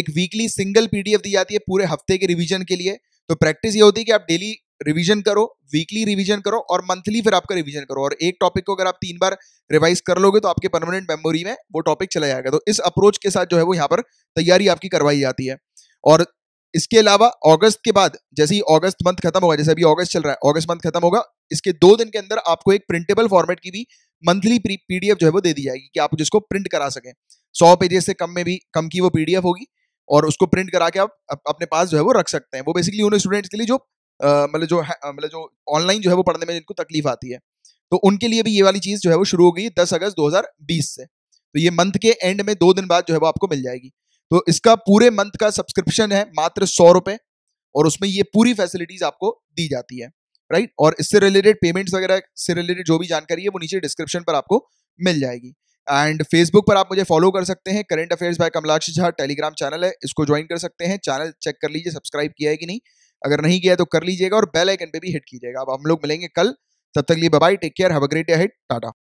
एक वीकली सिंगल पीडीएफ दी जाती है पूरे हफ्ते के रिवीजन के लिए तो प्रैक्टिस ये होती है कि आप डेली रिवीजन करो वीकली रिवीजन करो और मंथली फिर आपका रिवीजन करो और एक टॉपिक को अगर आप तीन बार रिवाइज कर लोगे तो आपके परमानेंट मेमोरी में वो टॉपिक चला जाएगा तो इस अप्रोच के साथ जो है वो यहाँ पर तैयारी आपकी करवाई जाती है और इसके अलावा अगस्त के बाद जैसे ही अगस्त मंथ खत्म होगा जैसे अभी अगस्त चल रहा है अगस्त मंथ खत्म होगा इसके दो दिन के अंदर आपको एक प्रिंटेबल फॉर्मेट की भी मंथली पीडीएफ जो है वो दे दी जाएगी कि आप जिसको प्रिंट करा सकें सौ पेजेस से कम में भी कम की वो पीडीएफ होगी और उसको प्रिंट करा के आप अपने पास जो है वो रख सकते हैं वो बेसिकली उन स्टूडेंट्स के लिए जो मतलब जो मतलब जो ऑनलाइन जो है वो पढ़ने में इनको तकलीफ आती है तो उनके लिए भी ये वाली चीज़ जो है वो शुरू हो गई दस अगस्त दो से तो ये मंथ के एंड में दो दिन बाद जो है वो आपको मिल जाएगी तो इसका पूरे मंथ का सब्सक्रिप्शन है मात्र सौ रुपये और उसमें ये पूरी फैसिलिटीज आपको दी जाती है राइट और इससे रिलेटेड पेमेंट्स वगैरह से रिलेटेड जो भी जानकारी है वो नीचे डिस्क्रिप्शन पर आपको मिल जाएगी एंड फेसबुक पर आप मुझे फॉलो कर सकते हैं current affairs by Kamalaksha Jha Telegram channel है इसको ज्वाइन कर सकते हैं चैनल चेक कर लीजिए सब्सक्राइब किया है कि नहीं अगर नहीं किया तो कर लीजिएगा और बेल आइकन पे भी हिट कीजिएगा अब हम लोग मिलेंगे कल तब तक लिए bye take care have a great hit Tata